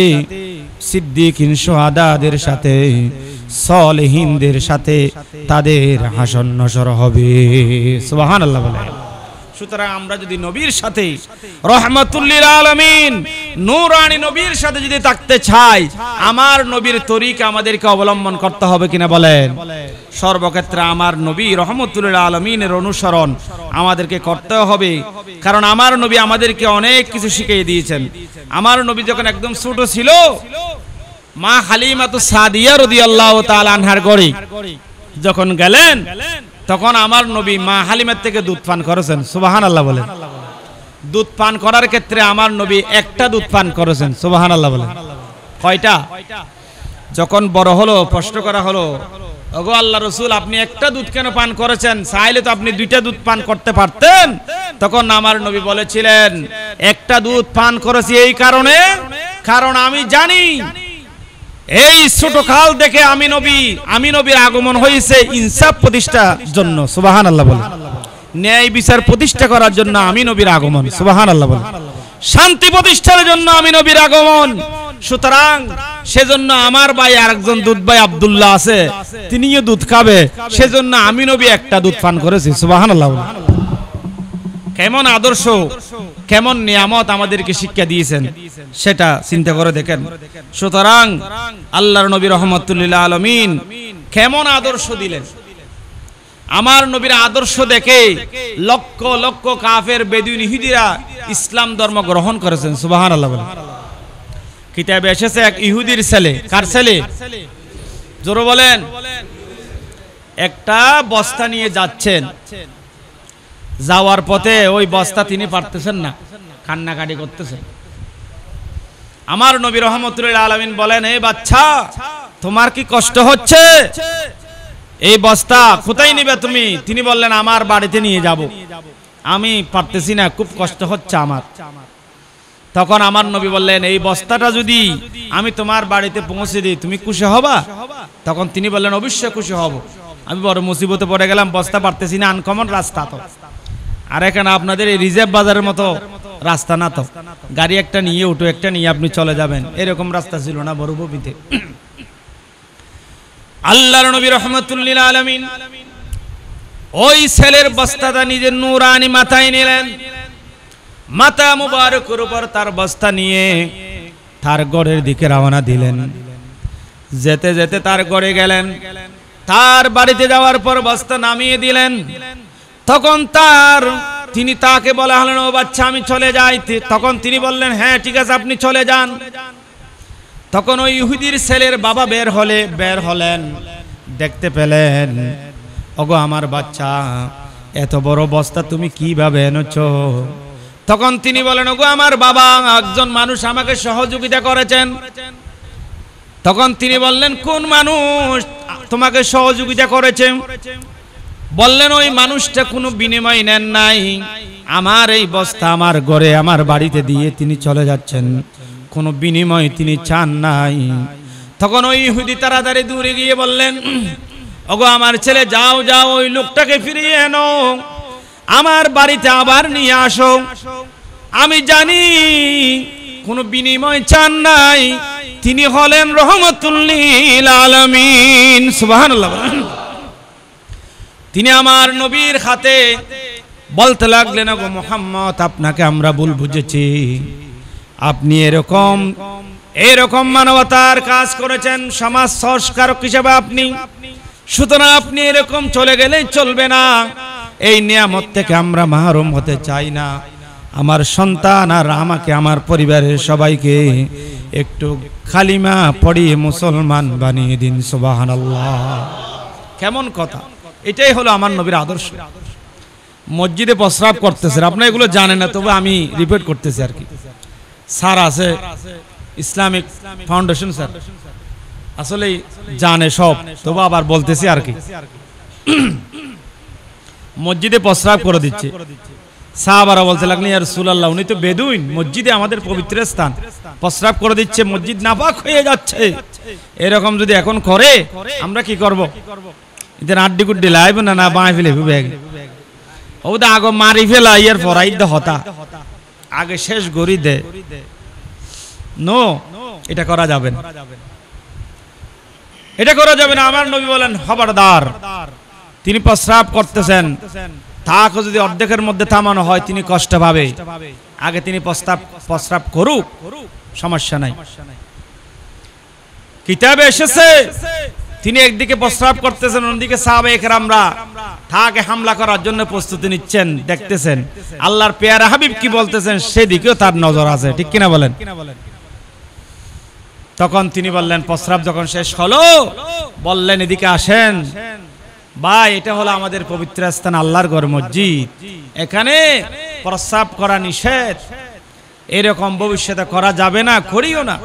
সিদ্দিক সোহাদাদের সাথে সলহীনদের সাথে তাদের হাসর নসর হবে সোহান আল্লাহ বলে সুতরাং আমরা যদি নবীর সাথে রহমাতুল্লিল আলমিন নূরানি নবীর সাথে যদি থাকতে চাই আমার নবীর তরিকে আমাদেরকে অবলম্বন করতে হবে কিনা বলেন সর্বক্ষেত্রে আমার নবী রহমতুল্লিল আলমিনের অনুসরণ আমাদেরকে করতে হবে কারণ আমার নবী আমাদেরকে অনেক কিছু শিখিয়ে দিয়েছেন আমার নবী যখন একদম ছোট ছিল মা তো সাদিয়া রদি আল্লাহ তাল আনহার গড়ি যখন গেলেন তখন আমার নবী মা হালিমের থেকে দুধ পান করেছেন সুবাহান আল্লাহ বলেন দুধ পান করার ক্ষেত্রে আমার নবী একটা দুধ পান করেছেন সুবাহান আল্লাহ বলেন কয়টা যখন বড় হলো প্রশ্ন করা হলো ওগো আল্লাহ রসুল আপনি একটা দুধ কেন পান করেছেন চাইলে তো আপনি দুইটা দুধ পান করতে পারতেন তখন আমার নবী বলেছিলেন একটা দুধ পান করেছি এই কারণে কারণ আমি জানি এই ছোট কাল থেকে আমি নবী আমি নবীর আগমন হয়েছে ইনসাফ প্রতিষ্ঠার জন্য সুবাহান আল্লাহ বলে ন্যায় বিচার প্রতিষ্ঠা করার জন্য আমি নবীর আগমন সুবাহান আল্লাহ বলে শান্তি প্রতিষ্ঠার জন্য আমি নবীর আগমন সুতরাং সেজন্য আমার ভাই আরেকজন দুধ ভাই আবদুল্লাহ আছে তিনিও দুধ খাবে সেজন্য আমি নবী একটা দুধ পান করেছি সুবাহান আল্লাহ কেমন আদর্শ কেমন নিয়ামত আমাদেরকে শিক্ষা দিয়েছেন সেটা চিন্তা করে দেখেন সুতরাং আল্লাহর নবী রহমতুল্লাহ আলমিন কেমন আদর্শ দিলেন আমার নবীর আদর্শ দেখে লক্ষ লক্ষ কাফের বেদুইন ইহুদিরা ইসলাম ধর্ম গ্রহণ করেছেন সুবাহান আল্লাহ কিতাবে এসেছে এক ইহুদির ছেলে কার ছেলে জোর বলেন একটা বস্তা নিয়ে যাচ্ছেন যাওয়ার পথে ওই বস্তা তিনি পারতেছেন না কান্নাকাটি করতেছেন আমার নবী রহমতুল্লাহ আলমিন বলেন এই বাচ্চা তোমার কি কষ্ট হচ্ছে এই বস্তা কোথায় নিবে তুমি তিনি বললেন আমার বাড়িতে নিয়ে যাব আমি পারতেছি না খুব কষ্ট হচ্ছে আমার তখন আমার নবী বললেন এই বস্তাটা যদি আমি তোমার বাড়িতে পৌঁছে দিই তুমি খুশি হবা তখন তিনি বললেন অবশ্যই খুশি হব আমি বড় মুসিবতে পড়ে গেলাম বস্তা পারতেছি না আনকমন রাস্তা তো আর এখানে আপনাদের এই রিজার্ভ বাজারের মতো রাস্তা না তো গাড়ি একটা নিয়ে উঠো একটা নিয়ে আপনি চলে যাবেন এরকম রাস্তা ছিল না মরুভূমিতে আল্লাহর নবী রহমতুল্লিল আলমিন ওই ছেলের বস্তাটা নিজের নুরানি মাথায় নিলেন মাথা মুবারকের উপর তার বস্তা নিয়ে তার গড়ের দিকে রওনা দিলেন যেতে যেতে তার গড়ে গেলেন তার বাড়িতে যাওয়ার পর বস্তা নামিয়ে দিলেন তখন তার তিনি তাকে বলা হলেন হ্যাঁ ও বাচ্চা আমি চলে যাই তখন তিনি বললেন হ্যাঁ ঠিক আছে আপনি চলে যান তখন ওই ইহুদির ছেলের বাবা বের হলে বের হলেন দেখতে পেলেন ওগো আমার বাচ্চা এত বড় বস্তা তুমি কিভাবে এনেছ তখন তিনি বলেন ওগো আমার বাবা একজন মানুষ আমাকে সহযোগিতা করেছেন তখন তিনি বললেন কোন মানুষ তোমাকে সহযোগিতা করেছে বললেন ওই মানুষটা কোনো বিনিময় নেন নাই আমার এই বস্তা আমার ঘরে আমার বাড়িতে দিয়ে তিনি চলে যাচ্ছেন কোনো বিনিময় তিনি চান নাই তখন ওই হুদি তাড়াতাড়ি দূরে গিয়ে বললেন ওগো আমার ছেলে যাও যাও ওই লোকটাকে ফিরিয়ে এনো আমার বাড়িতে আবার নিয়ে আসো আমি জানি কোনো বিনিময় চান নাই তিনি হলেন রহমতুল্লিল আলমিন সুবাহ তিনি আমার নবীর হাতে বলতে লাগলেন গো মোহাম্মদ আপনাকে আমরা ভুল বুঝেছি আপনি এরকম এরকম মানবতার কাজ করেছেন সমাজ সংস্কারক হিসেবে আপনি সুতরাং আপনি এরকম চলে গেলেই চলবে না এই নিয়ামত থেকে আমরা মাহরুম হতে চাই না আমার সন্তান আর আমাকে আমার পরিবারের সবাইকে একটু খালিমা পড়িয়ে মুসলমান বানিয়ে দিন সুবাহ কেমন কথা এটাই হলো আমার নবীর আদর্শ মসজিদে প্রস্রাব করতেছে আপনারা এগুলো জানেন না তবে আমি রিপিট করতেছি আর কি স্যার আছে ইসলামিক ফাউন্ডেশন স্যার আসলে জানে সব তবু আবার বলতেছি আর কি মসজিদে প্রস্রাব করে দিচ্ছে সাহাবারা বলতে লাগলি আর সুলাল্লাহ উনি তো বেদুইন মসজিদে আমাদের পবিত্র স্থান প্রস্রাব করে দিচ্ছে মসজিদ নাপাক হয়ে যাচ্ছে এরকম যদি এখন করে আমরা কি করব ইতেন আড্ডি কুড্ডি লাইব না না বাঁ ফেলে ব্যাগ ও দা আগে মারি ফেলা ইয়ার পরাই দে হতা আগে শেষ গড়ি দে নো এটা করা যাবে না এটা করা যাবে না আমার নবী বলেন খবরদার তিনি প্রস্রাব করতেছেন তাকে যদি অর্ধেকের মধ্যে থামানো হয় তিনি কষ্ট পাবে আগে তিনি প্রস্তাব প্রস্রাব করুক সমস্যা নাই কিতাবে এসেছে তিনি একদিকে প্রস্রাব করতেছেন অন্যদিকে সাহাবে একরামরা তাকে হামলা করার জন্য প্রস্তুতি নিচ্ছেন দেখতেছেন আল্লাহর পেয়ারা হাবিব কি বলতেছেন সেদিকেও তার নজর আছে ঠিক কিনা বলেন তখন তিনি বললেন প্রস্রাব যখন শেষ হলো বললেন এদিকে আসেন ভাই এটা হলো আমাদের পবিত্র স্থান আল্লাহর গড় মসজিদ এখানে প্রস্রাব করা নিষেধ এরকম ভবিষ্যতে করা যাবে না করিও না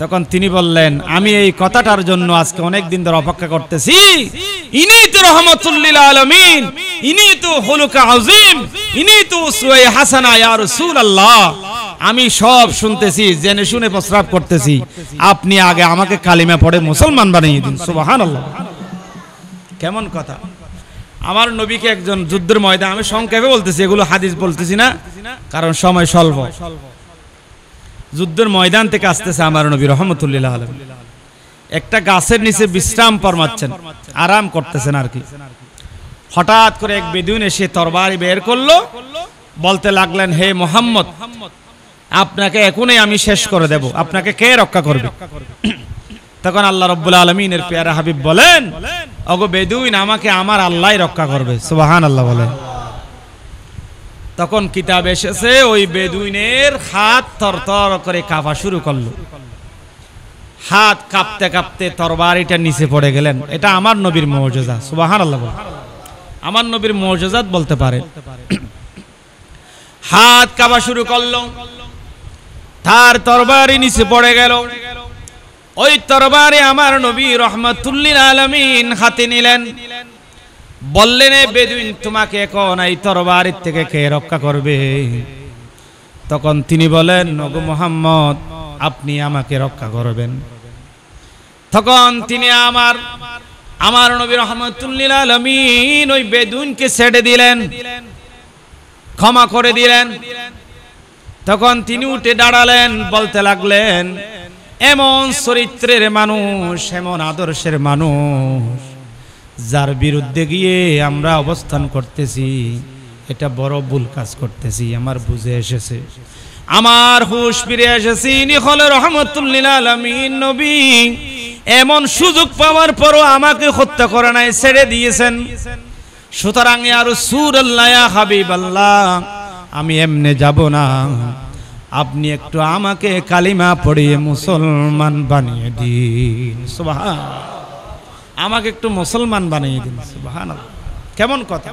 তখন তিনি বললেন আমি এই কথাটার জন্য আজকে অনেক দিন ধরে অপেক্ষা করতেছি ইনি তো রহমতুল্লিলা আলমিন ইনি তো হলুকা আজিম ইনি তো সুয়ে হাসানা ইয়া রাসূলুল্লাহ আমি সব শুনতেছি জেনে শুনে প্রস্রাব করতেছি আপনি আগে আমাকে কালিমা পড়ে মুসলমান বানিয়ে দিন সুবহানাল্লাহ কেমন কথা আমার নবীকে একজন যুদ্ধের ময়দা আমি সংক্ষেপে বলতেছি এগুলো হাদিস বলতেছি না কারণ সময় স্বল্প যুদ্ধের ময়দান থেকে আসতেছে আমার নবী রহমতুল্লাহ আলম একটা গাছের নিচে বিশ্রাম পরমাচ্ছেন আরাম করতেছেন আর কি হঠাৎ করে এক বেদুন এসে তরবারি বের করলো বলতে লাগলেন হে মোহাম্মদ আপনাকে এখনই আমি শেষ করে দেব আপনাকে কে রক্ষা করবে তখন আল্লাহ রব্বুল আলমিনের পেয়ারা হাবিব বলেন অগো বেদুইন আমাকে আমার আল্লাহ রক্ষা করবে সুবাহান আল্লাহ বলেন তখন কিতাব এসেছে ওই বেদুইনের হাত থরথর করে কাঁপা শুরু করলো হাত কাঁপতে কাঁপতে তরবারিটা নিচে পড়ে গেলেন এটা আমার নবীর মর্যাদা সুবাহান আল্লাহ আমার নবীর মর্যাদা বলতে পারে হাত কাঁপা শুরু করলো তার তরবারি নিচে পড়ে গেল ওই তরবারে আমার নবী রহমতুল্লিন আলমিন হাতে নিলেন বললেন বেদুইন তোমাকে এখন এই তরবারির থেকে কে রক্ষা করবে তখন তিনি বলেন নগু মোহাম্মদ আপনি আমাকে রক্ষা করবেন তখন তিনি আমার আমার নবী রহমতুল্লিল আলমিন ওই বেদুইনকে ছেড়ে দিলেন ক্ষমা করে দিলেন তখন তিনি উঠে দাঁড়ালেন বলতে লাগলেন এমন চরিত্রের মানুষ এমন আদর্শের মানুষ যার বিরুদ্ধে গিয়ে আমরা অবস্থান করতেছি এটা বড় ভুল কাজ করতেছি আমার বুঝে এসেছে আমার হুশ ফিরে এসেছি ইনি হলে এমন সুযোগ পাওয়ার পরও আমাকে হত্যা করে নাই ছেড়ে দিয়েছেন সুতরাং আর সুর আল্লাহ হাবিব আল্লাহ আমি এমনে যাব না আপনি একটু আমাকে কালিমা পড়িয়ে মুসলমান বানিয়ে দিন সুবহান আমাকে একটু মুসলমান বানিয়ে দিন কেমন কথা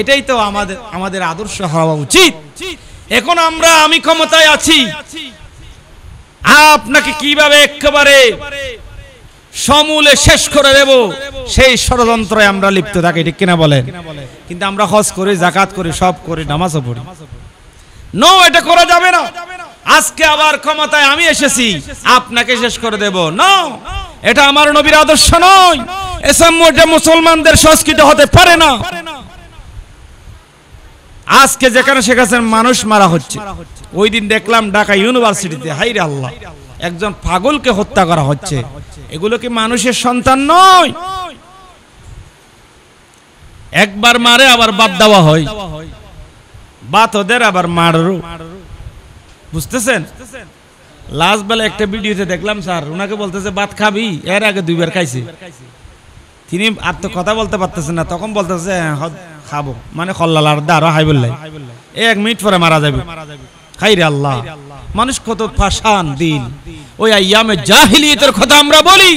এটাই তো আমাদের আমাদের আদর্শ হওয়া উচিত এখন আমরা আমি ক্ষমতায় আছি আপনাকে কিভাবে একেবারে সমূলে শেষ করে দেব সেই ষড়যন্ত্রে আমরা লিপ্ত থাকি ঠিক কিনা বলেন কিন্তু আমরা হজ করি জাকাত করি সব করি নামাজও পড়ি নো এটা করা যাবে না আজকে আবার ক্ষমতায় আমি এসেছি আপনাকে শেষ করে দেব না এটা আমার নবীর আদর্শ নয় এটা মুসলমানদের সংস্কৃত হতে পারে না আজকে যেখানে সেখানে মানুষ মারা হচ্ছে ওই দিন দেখলাম ঢাকা ইউনিভার্সিটিতে হাইরে আল্লাহ একজন পাগলকে হত্যা করা হচ্ছে এগুলো কি মানুষের সন্তান নয় একবার মারে আবার বাদ দেওয়া হয় বাত ওদের আবার মারো বুঝতেছেন লাস্ট বেলা একটা ভিডিওতে দেখলাম স্যার ওনাকে বলতেছে ভাত খাবি এর আগে দুইবার খাইছি তিনি আর তো কথা বলতে পারতেছে না তখন বলতেছে হ্যাঁ, খাবো মানে খল্লাল আর দাঁড়ো হাই বললাই এক মিনিট পরে মারা যাবে খাইরে আল্লাহ মানুষ কত ফাশান দিন ওই আইয়ামে জাহিলিয়তের কথা আমরা বলি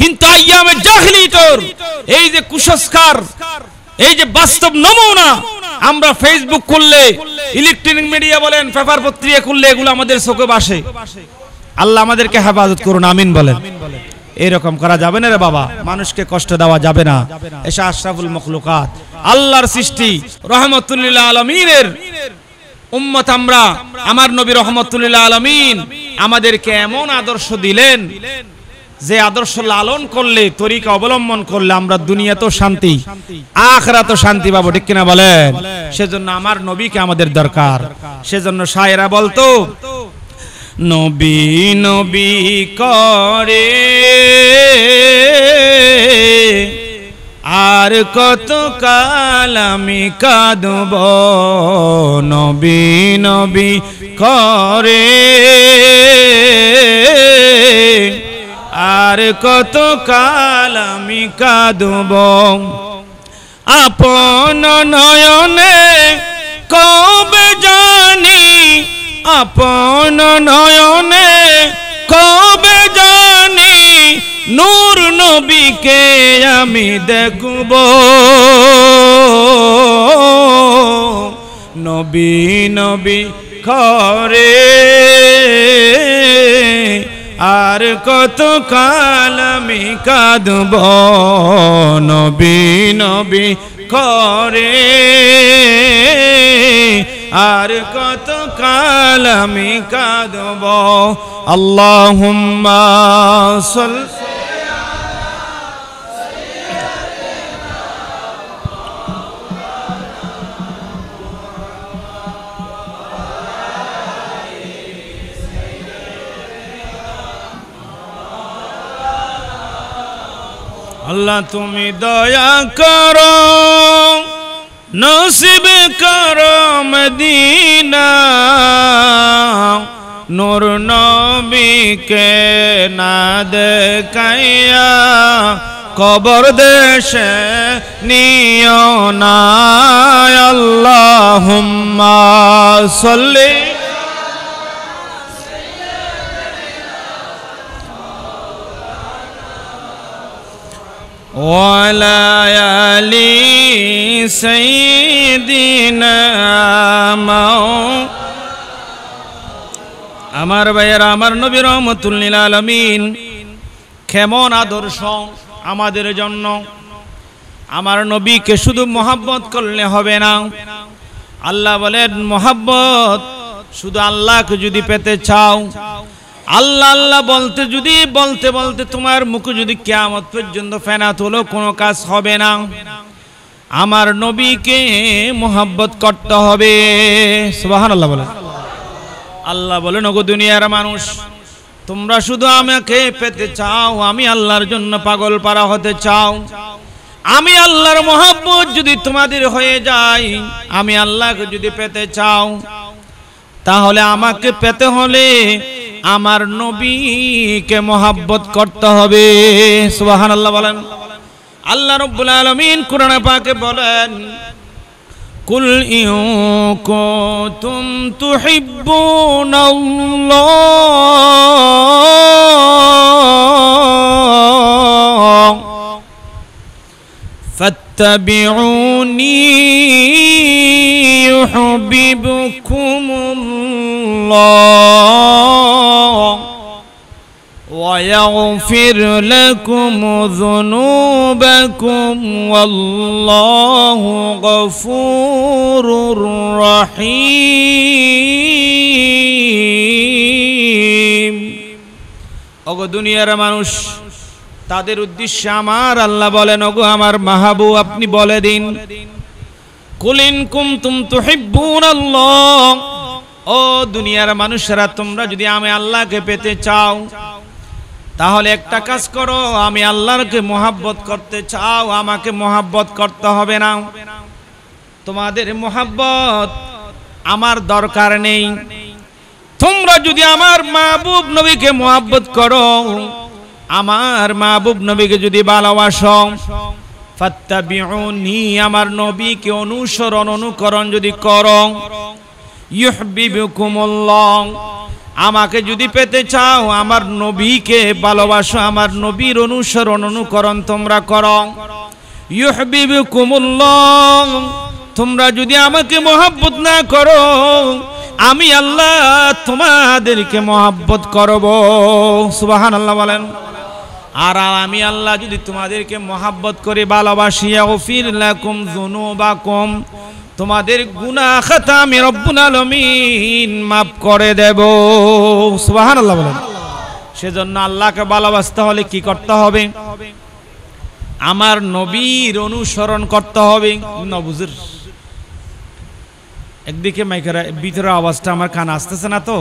কিন্তু আইয়ামে জাহিলিয়তর এই যে কুসংস্কার এই যে বাস্তব নমুনা আমরা ফেসবুক খুললে ইলেকট্রনিক মিডিয়া বলেন পেপার পত্রিকা খুললে এগুলো আমাদের চোখে বাসে আল্লাহ আমাদেরকে হেফাজত করুন আমিন বলেন এরকম করা যাবে না রে বাবা মানুষকে কষ্ট দেওয়া যাবে না এসা আশরাফুল মখলুকাত আল্লাহর সৃষ্টি রহমতুল্লিল্লাহ আলমিনের উম্মত আমরা আমার নবী রহমতুল্লিল্লাহ আলমিন আমাদেরকে এমন আদর্শ দিলেন যে আদর্শ লালন করলে তরিকা অবলম্বন করলে আমরা দুনিয়াতেও শান্তি আখরাতেও শান্তি পাবো ঠিক কিনা বলেন সেজন্য আমার নবীকে আমাদের দরকার সেজন্য সায়েরা বলতো নবী নবী করে আর কত কাল আমি কাঁদব নবী নবী করে আর কত কাল আমি কাঁদব আপন নয়নে কবে জানি আপন নয়নে কবে জানি নূর নবীকে আমি দেখব নবী নবী খরে আর কত কাল আমি কাঁদব নবী নবী করে আর কত কাল আমি কাঁদব আল্লাহ সাল আল্লাহ তুমি দয়া করো নসিব করো মদিনা নূর নবীকে না দেখাইয়া কবর দেশে নিয় না আল্লাহ সল্লি وليالي سيدنا আমার ভাইয়েরা আমার নবী রহমতুল্লিল আলমিন কেমন আদর্শ আমাদের জন্য আমার নবীকে শুধু মোহাম্মত করলে হবে না আল্লাহ বলেন মোহাম্মত শুধু আল্লাহকে যদি পেতে চাও আল্লাহ আল্লাহ বলতে যদি বলতে বলতে তোমার মুখে যদি কেয়ামত পর্যন্ত ফেনাত হলো কোনো কাজ হবে না আমার নবীকে মোহাব্বত করতে হবে সুবাহান আল্লাহ বলে আল্লাহ বলে নগো দুনিয়ার মানুষ তোমরা শুধু আমাকে পেতে চাও আমি আল্লাহর জন্য পাগল পারা হতে চাও আমি আল্লাহর মোহাম্মত যদি তোমাদের হয়ে যায় আমি আল্লাহকে যদি পেতে চাও তাহলে আমাকে পেতে হলে আমার নবীকে মহাব্বত করতে হবে সুবাহান আল্লাহ বলেন আল্লাহ রব্বুল আলমিন কোরআন পাকে বলেন কুল কুম তুহিব্বুন فاتبعوني يحببكم الله ويغفر لكم ذنوبكم والله غفور رحيم ওগো দুনিয়ার মানুষ তাদের উদ্দেশ্যে আমার আল্লাহ বলেন ওগো আমার মাহাবু আপনি বলে দিন কুলিন কুমতুম তুহিব্বুন আল্লাহ ও দুনিয়ার মানুষেরা তোমরা যদি আমি আল্লাহকে পেতে চাও তাহলে একটা কাজ করো আমি আল্লাহকে মোহাব্বত করতে চাও আমাকে মোহাব্বত করতে হবে না তোমাদের মোহাব্বত আমার দরকার নেই তোমরা যদি আমার মাহবুব নবীকে মোহাব্বত করো আমার মাহবুব নবীকে যদি ভালোবাসো ফাত্তাবিউনি আমার নবীকে অনুসরণ অনুকরণ যদি করো আমাকে যদি পেতে চাও আমার নবীকে ভালোবাসো আমার নবীর অনুসরণ অনুকরণ তোমরা করো তোমরা যদি আমাকে মহাব্বত না করো আমি আল্লাহ তোমাদেরকে মহাব্বত করব সুবাহান আল্লাহ বলেন আর আমি আল্লাহ যদি তোমাদেরকে মহাব্বত করে ভালোবাসিয়া কম জনু বা কম তোমাদের গুনা খাতা আমি রব্বুল আলমিন মাফ করে দেব সুবাহান আল্লাহ বলেন সেজন্য আল্লাহকে ভালোবাসতে হলে কি করতে হবে আমার নবীর অনুসরণ করতে হবে নবুজের একদিকে মাইকের ভিতরে আওয়াজটা আমার কান আসতেছে না তো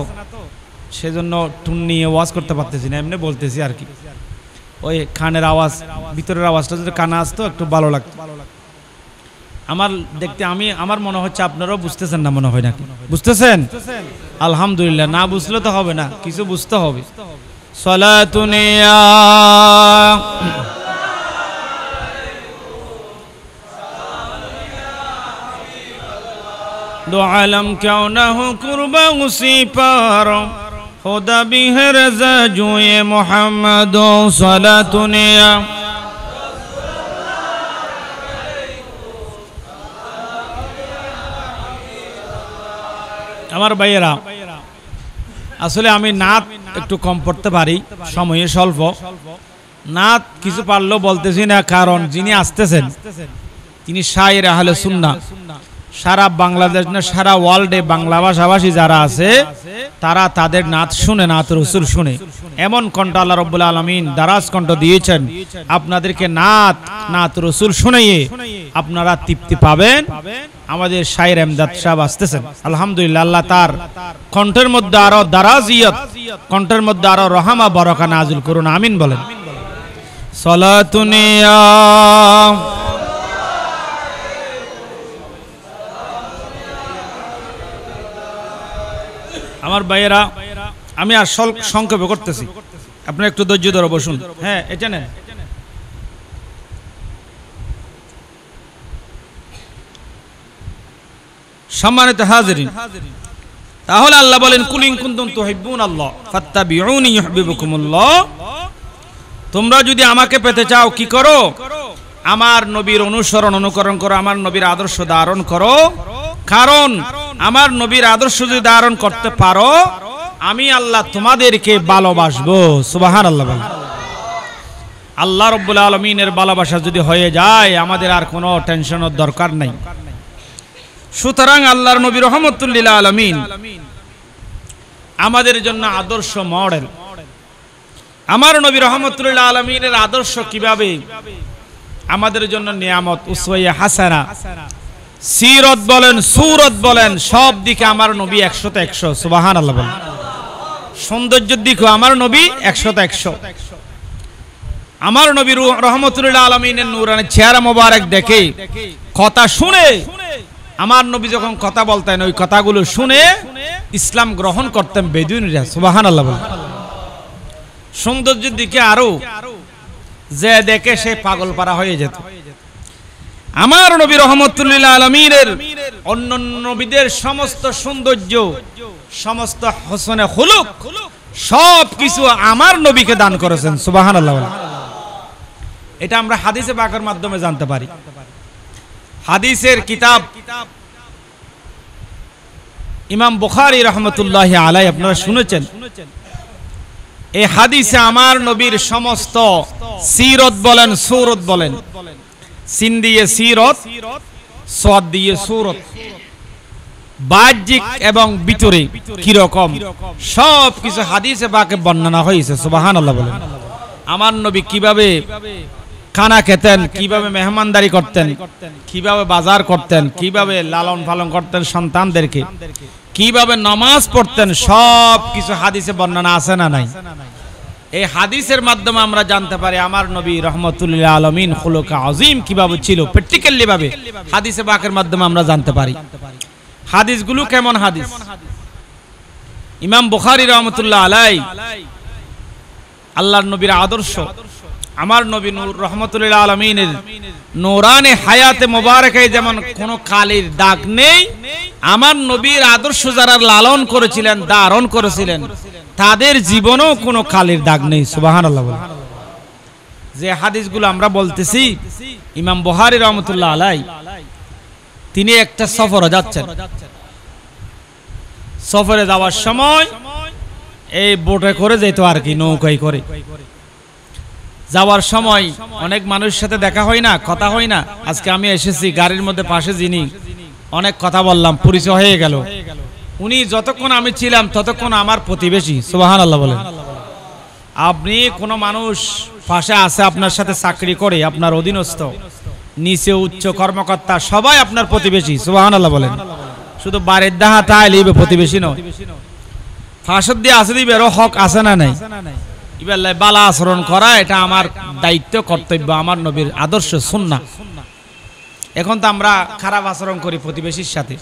সেজন্য টুন নিয়ে ওয়াজ করতে পারতেছি না এমনি বলতেছি আর কি ওই খানের আওয়াজ ভিতরের আওয়াজটা যদি কানে আসতো একটু ভালো লাগতো ভালো লাগতো আমার দেখতে আমি আমার মনে হচ্ছে আপনারাও বুঝতেছেন না মনে হয় নাকি বুঝতেছেন আলহামদুলিল্লাহ না বুঝলে তো হবে না কিছু বুঝতে হবে সলাতুনিয়া دو عالم کیوں نہ ہو قربا اسی پر জুয়ে بھی ہے তুনিয়া আমার ভাইয়েরা আসলে আমি নাত একটু কম পড়তে পারি সময়ে স্বল্প নাত কিছু পারলেও বলতেছি না কারণ যিনি আসতেছেন তিনি শাহের আহলে সুন্না সারা বাংলাদেশ না সারা ওয়ার্ল্ডে বাংলা ভাষাভাষী যারা আছে তারা তাদের নাচ শুনে নাচ রসুল শুনে এমন কণ্ঠ আল্লাহ রব আলমিন দারাজ কণ্ঠ দিয়েছেন আপনাদেরকে নাত নাত রসুল শুনিয়ে আপনারা তৃপ্তি পাবেন আমাদের শাহের এমদাদ সাহেব আসতেছেন আলহামদুলিল্লাহ আল্লাহ তার কণ্ঠের মধ্যে আরো দারাজ ইয়ত কণ্ঠের মধ্যে আরো রহামা বরকা নাজুল করুন আমিন বলেন সলাতুনিয়া আমার ভাইয়েরা আমি আর সংক্ষেপে করতেছি আপনি একটু ধৈর্য ধরে বসুন হ্যাঁ এটা নেন সম্মানিত হাজরিন তাহলে আল্লাহ বলেন কুলিং কুন্দন তো তুহিব্বুন আল্লাহ ফাত্তাবিউনি ইউহিব্বুকুমুল্লাহ তোমরা যদি আমাকে পেতে চাও কি করো আমার নবীর অনুসরণ অনুকরণ করো আমার নবীর আদর্শ ধারণ করো কারণ আমার নবীর আদর্শ যদি ধারণ করতে পারো আমি আল্লাহ তোমাদেরকে ভালোবাসবো সুবাহান আল্লাহ আল্লাহ রব্বুল আলমিনের ভালোবাসা যদি হয়ে যায় আমাদের আর কোনো টেনশনের দরকার নাই সুতরাং আল্লাহর নবী রহমতুল্লিল আলমিন আমাদের জন্য আদর্শ মডেল আমার নবী রহমতুল্লাহ আলমিনের আদর্শ কিভাবে আমাদের জন্য নিয়ামত উসওয়া হাসানা সিরত বলেন সুরত বলেন সব দিকে আমার নবী একশো তো একশো সুবাহান আল্লাহ বলেন সৌন্দর্যের দিকে আমার নবী একশো তো একশো আমার নবী রহমতুল্লাহ আলমিনের নুরানের চেহারা মোবারক দেখে কথা শুনে আমার নবী যখন কথা বলতেন ওই কথাগুলো শুনে ইসলাম গ্রহণ করতেন বেদুইনরা সুবাহান আল্লাহ বলেন সৌন্দর্যের দিকে আরো যে দেখে সে পাগল পারা হয়ে যেত আমার নবী রহমতুল্লিল্লা আলমীরের অন্য নবীদের সমস্ত সৌন্দর্য সমস্ত হোসনে হলুক সব কিছু আমার নবীকে দান করেছেন সুবাহান এটা আমরা হাদিসে পাকের মাধ্যমে জানতে পারি হাদিসের কিতাব ইমাম বুখারি রহমতুল্লাহ আলাই আপনারা শুনেছেন এই হাদিসে আমার নবীর সমস্ত সিরত বলেন সৌরত বলেন সিন দিয়ে সিরত সদ দিয়ে সুরত বাহ্যিক এবং বিতরে কিরকম সব কিছু হাদিসে বাকে বর্ণনা হয়েছে সুবাহান আল্লাহ বলেন আমার নবী কিভাবে খানা খেতেন কিভাবে মেহমানদারি করতেন কিভাবে বাজার করতেন কিভাবে লালন পালন করতেন সন্তানদেরকে কিভাবে নমাজ পড়তেন সব কিছু হাদিসে বর্ণনা আছে না নাই এই হাদিসের মাধ্যমে আমরা জানতে পারি আমার নবী রহমতুল্লাহ আলমিন খুলকা আজিম কিভাবে ছিল প্র্যাকটিক্যালি ভাবে হাদিসে বাকের মাধ্যমে আমরা জানতে পারি হাদিসগুলো কেমন হাদিস ইমাম বুখারি রহমতুল্লাহ আলাই আল্লাহর নবীর আদর্শ আমার নবী নূর রহমতুল্লাহ আলমিনের নোরানে হায়াতে মোবারকে যেমন কোনো কালির দাগ নেই আমার নবীর আদর্শ যারা লালন করেছিলেন দারণ করেছিলেন তাদের জীবনেও কোনো কালির দাগ নেই সুবাহান যে হাদিসগুলো আমরা বলতেছি ইমাম বহারি রহমতুল্লাহ আলাই তিনি একটা সফরে যাচ্ছেন সফরে যাওয়ার সময় এই বোটে করে যেত আর কি নৌকায় করে যাওয়ার সময় অনেক মানুষের সাথে দেখা হয় না কথা হয় না আজকে আমি এসেছি গাড়ির মধ্যে পাশে যিনি অনেক কথা বললাম পরিচয় হয়ে গেল উনি যতক্ষণ আমি ছিলাম ততক্ষণ আমার প্রতিবেশী সুবাহান আল্লাহ বলেন আপনি কোনো মানুষ পাশে আছে আপনার সাথে চাকরি করে আপনার অধীনস্থ নিচে উচ্চ কর্মকর্তা সবাই আপনার প্রতিবেশী সুবাহান আল্লাহ বলেন শুধু বাড়ির দাহা তাই লিবে প্রতিবেশী নয় ফাঁসদ দিয়ে আসে দিবে হক আছে না নাই ইবেলায় বালা আচরণ করা এটা আমার দায়িত্ব কর্তব্য আমার নবীর আদর্শ সুন্না এখন তো আমরা খারাপ আচরণ করি প্রতিবেশীর সাথে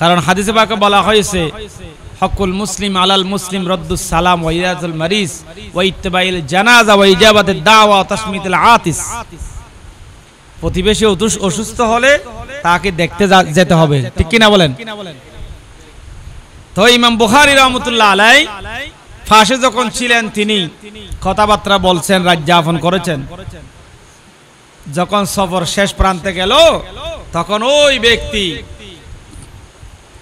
কারণ হাদিসে পাকে বলা হয়েছে হকুল মুসলিম আলাল মুসলিম রদ্দুস সালাম মারিস জানাজা দাওয়া আতিস প্রতিবেশী অসুস্থ হলে তাকে দেখতে যেতে হবে ঠিক কিনা বলেন তো ইমাম বুখারী রহমতুল্লাহ আলাই ফাঁসে যখন ছিলেন তিনি কথাবার্তা বলছেন রাজ্যাপন করেছেন যখন সফর শেষ প্রান্তে গেল তখন ওই ব্যক্তি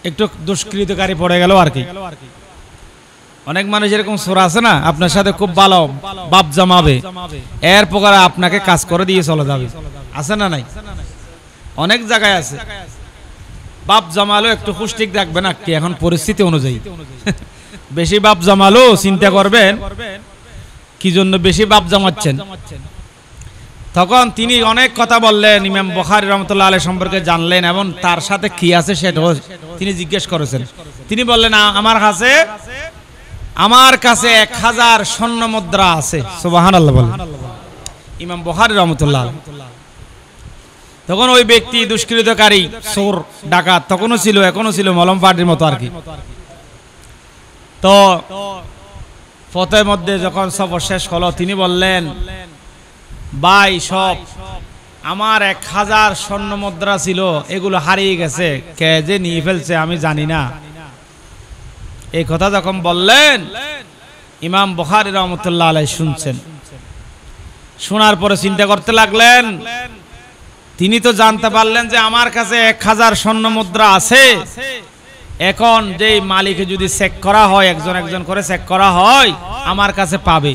একটু দুষ্কৃতকারী পড়ে গেল আর কি অনেক মানুষ এরকম সোর আছে না আপনার সাথে খুব ভালো বাপ জমাবে এর প্রকার আপনাকে কাজ করে দিয়ে চলে যাবে আছে না নাই অনেক জায়গায় আছে বাপ জমালো একটু পুষ্টিক রাখবেন না কি এখন পরিস্থিতি অনুযায়ী বেশি বাপ জমালো চিন্তা করবেন কি জন্য বেশি বাপ জমাচ্ছেন তখন তিনি অনেক কথা বললেন ইমাম বখারি রহমতুল্লাহ আলী সম্পর্কে জানলেন এবং তার সাথে কি আছে সেটা তিনি জিজ্ঞেস করেছেন তিনি বললেন আমার কাছে আমার কাছে এক হাজার স্বর্ণ মুদ্রা আছে ইমাম বখারি রহমতুল্লাহ তখন ওই ব্যক্তি দুষ্কৃতকারী সোর ডাকাত তখনও ছিল এখনও ছিল মলম পার্টির মতো আর কি তো ফতের মধ্যে যখন সফর শেষ হলো তিনি বললেন ভাই সব আমার এক হাজার স্বর্ণ মুদ্রা ছিল এগুলো হারিয়ে গেছে কে যে নিয়ে ফেলছে আমি জানি না এই কথা যখন বললেন ইমাম বখারি রহমতুল্লাহ আলাই শুনছেন শোনার পরে চিন্তা করতে লাগলেন তিনি তো জানতে পারলেন যে আমার কাছে এক হাজার স্বর্ণ মুদ্রা আছে এখন যে মালিকে যদি চেক করা হয় একজন একজন করে চেক করা হয় আমার কাছে পাবে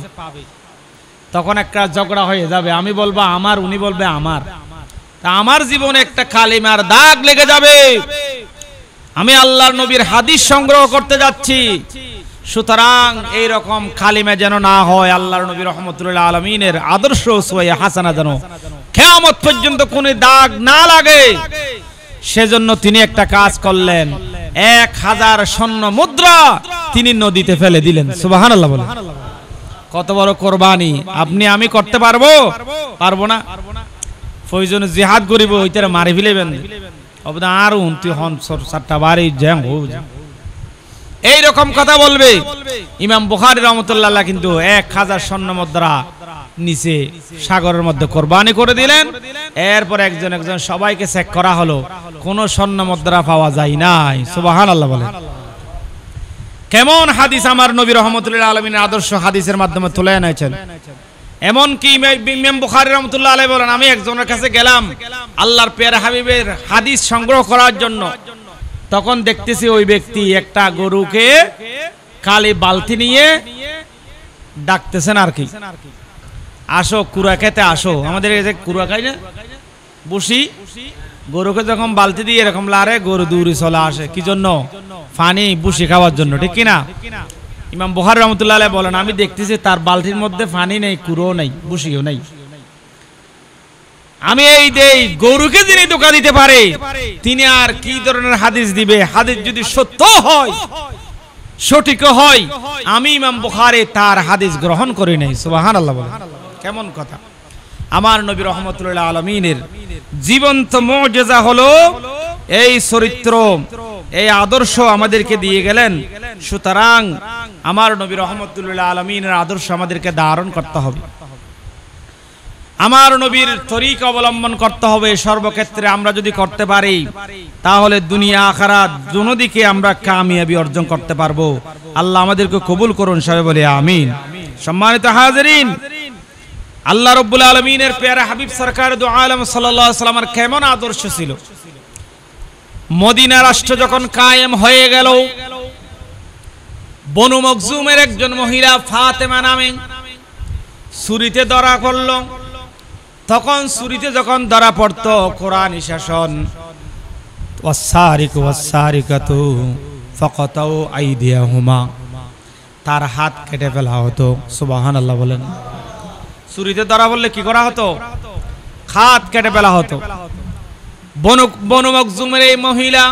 তখন একটা ঝগড়া হয়ে যাবে আমি বলবো আমার উনি বলবে আমার তা আমার জীবনে একটা কালিমার দাগ লেগে যাবে আমি আল্লাহর নবীর হাদিস সংগ্রহ করতে যাচ্ছি সুতরাং এই রকম কালিমা যেন না হয় আল্লাহর নবী রহমতুল্লাহ আলমিনের আদর্শ হাসানা যেন খেয়ামত পর্যন্ত কোনো দাগ না লাগে সেজন্য তিনি একটা কাজ করলেন এক হাজার স্বর্ণ মুদ্রা তিনি নদীতে ফেলে দিলেন সুবাহান আল্লাহ বলে কত বড় কোরবানি আপনি আমি করতে পারবো পারবো না প্রয়োজন জিহাদ করিব ওইটার মারি ফেলেবেন অবদা আর উন্তি হন সাতটা বাড়ি জ্যাং হো এইরকম কথা বলবে ইমাম বুখারি রহমতুল্লাহ কিন্তু এক হাজার স্বর্ণ মুদ্রা নিচে সাগরের মধ্যে কোরবানি করে দিলেন এরপর একজন একজন সবাইকে চেক করা হলো কোন স্বর্ণ মুদ্রা পাওয়া যায় নাই সুবাহান আল্লাহ বলে কেমন হাদিস আমার নবী রহমতুল্লাহ আলমিনের আদর্শ হাদিসের মাধ্যমে তুলে এনেছেন এমনকি ইমাম বুখারি রহমতুল্লাহ আলাই বলেন আমি একজনের কাছে গেলাম আল্লাহর পেয়ার হাবিবের হাদিস সংগ্রহ করার জন্য তখন দেখতেছি ওই ব্যক্তি একটা গরুকে কালি বালতি নিয়ে ডাকতেছেন আর কি আসো কুড়া খেতে আসো আমাদের এই যে কুড়া খাই না বসি গরুকে যখন বালতি দিয়ে এরকম লারে গরু দৌড়ি চলা আসে কি জন্য ফানি বুসি খাওয়ার জন্য ঠিক কিনা ইমাম বহার রহমতুল্লাহ বলেন আমি দেখতেছি তার বালতির মধ্যে ফানি নেই কুড়ো নেই বসিও নেই আমি এই দেই গরুকে যিনি ধোকা দিতে পারে তিনি আর কি ধরনের হাদিস দিবে হাদিস যদি সত্য হয় সঠিক হয় আমি ইমাম বোখারে তার হাদিস গ্রহণ করে নেই সুবাহান আল্লাহ কেমন কথা আমার নবী রহমতুল্লাহ আলমিনের জীবন্ত মজেজা হলো এই চরিত্র এই আদর্শ আমাদেরকে দিয়ে গেলেন সুতরাং আমার নবী রহমতুল্লাহ আলমিনের আদর্শ আমাদেরকে ধারণ করতে হবে আমার নবীর তরিক অবলম্বন করতে হবে সর্বক্ষেত্রে আমরা যদি করতে পারি তাহলে দুনিয়া আখারা দুদিকে আমরা কামিয়াবি অর্জন করতে পারবো আল্লাহ আমাদেরকে কবুল করুন সবাই বলে আমিন সম্মানিত হাজারিন আল্লাহ রব্বুল আলমিনের পেয়ারা হাবিব সরকার দু আলম সাল্লামের কেমন আদর্শ ছিল মদিনা রাষ্ট্র যখন কায়েম হয়ে গেল বনু মকজুমের একজন মহিলা ফাতেমা নামে সুরিতে ধরা করল তখন সুরিতে যখন ধরা পড়ত কোরআন শাসন হুমা তার হাত কেটে ফেলা হতো সুবাহান আল্লাহ বলেন চুরিতে ধরা বললে কি করা হতো খাত কেটে পেলা হতো বনু মকজুমের এই মহিলা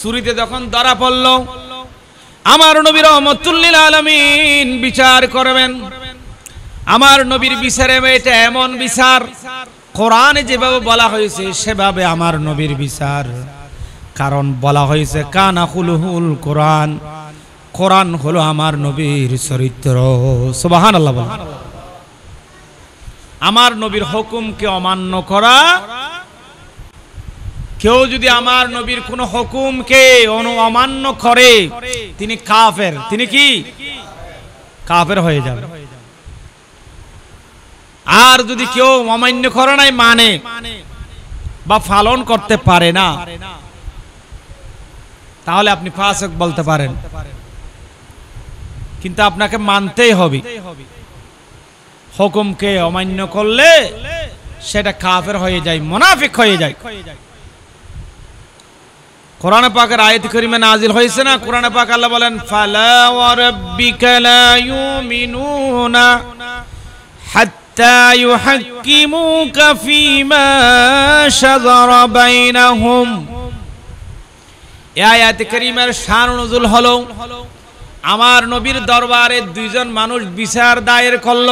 চুরিতে যখন ধরা পড়ল আমার নবীর রহমতুল্লিল আলমিন বিচার করবেন আমার নবীর বিচারে এটা এমন বিচার কোরআনে যেভাবে বলা হয়েছে সেভাবে আমার নবীর বিচার কারণ বলা হয়েছে হুল কোরআন কোরআন হলো আমার নবীর চরিত্র সুবাহান আল্লাহ আমার নবীর হুকুমকে অমান্য করা কেউ যদি আমার নবীর কোন হুকুমকে অমান্য করে তিনি কাফের তিনি কি কাফের হয়ে যাবে আর যদি কেউ অমান্য করে নাই মানে বা পালন করতে পারে না তাহলে আপনি ফাঁসক বলতে পারেন কিন্তু আপনাকে মানতেই হবে হুকুমকে অমান্য করলে সেটা কাফের হয়ে যায় মোনাফিক হয়ে যায় কোরআন পাকের আয়াত করিমে নাজিল হয়েছে না কোরআন পাক আল্লাহ বলেন ফালা ওয়া রাব্বিকা লা ইউমিনুনা হাত্তা ইউহাক্কিমুকা ফীমা শাজারা বাইনাহুম এই আয়াত করিমের শান নজুল হলো আমার নবীর দরবারে দুইজন মানুষ বিচার দায়ের করল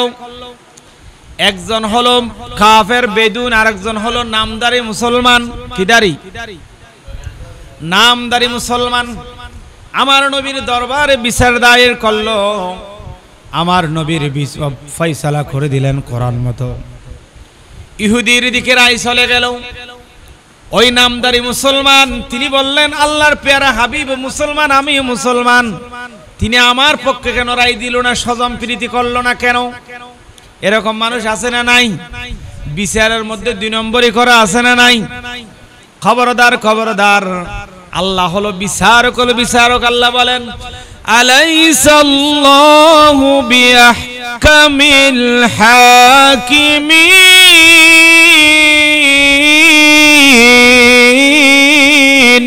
একজন হলো কাফের বেদুন আর একজন হলো নামদারি মুসলমান কিদারি নামদারি মুসলমান আমার নবীর দরবারে বিচার দায়ের করল আমার নবীর ফয়সালা করে দিলেন কোরআন মতো ইহুদির দিকে রায় চলে গেল ওই নামদারি মুসলমান তিনি বললেন আল্লাহর পেয়ারা হাবিব মুসলমান আমি মুসলমান তিনি আমার পক্ষে কেন রায় দিল না সজম প্রীতি করলো না কেন এরকম মানুষ আছে না নাই বিচারের মধ্যে দুই নম্বরই করা আছে না নাই খবরদার খবরদার আল্লাহ হলো বিচারক হলো বিচারক আল্লাহ বলেন আলাইসাল্লাহু বিআহকামিল হাকিমিন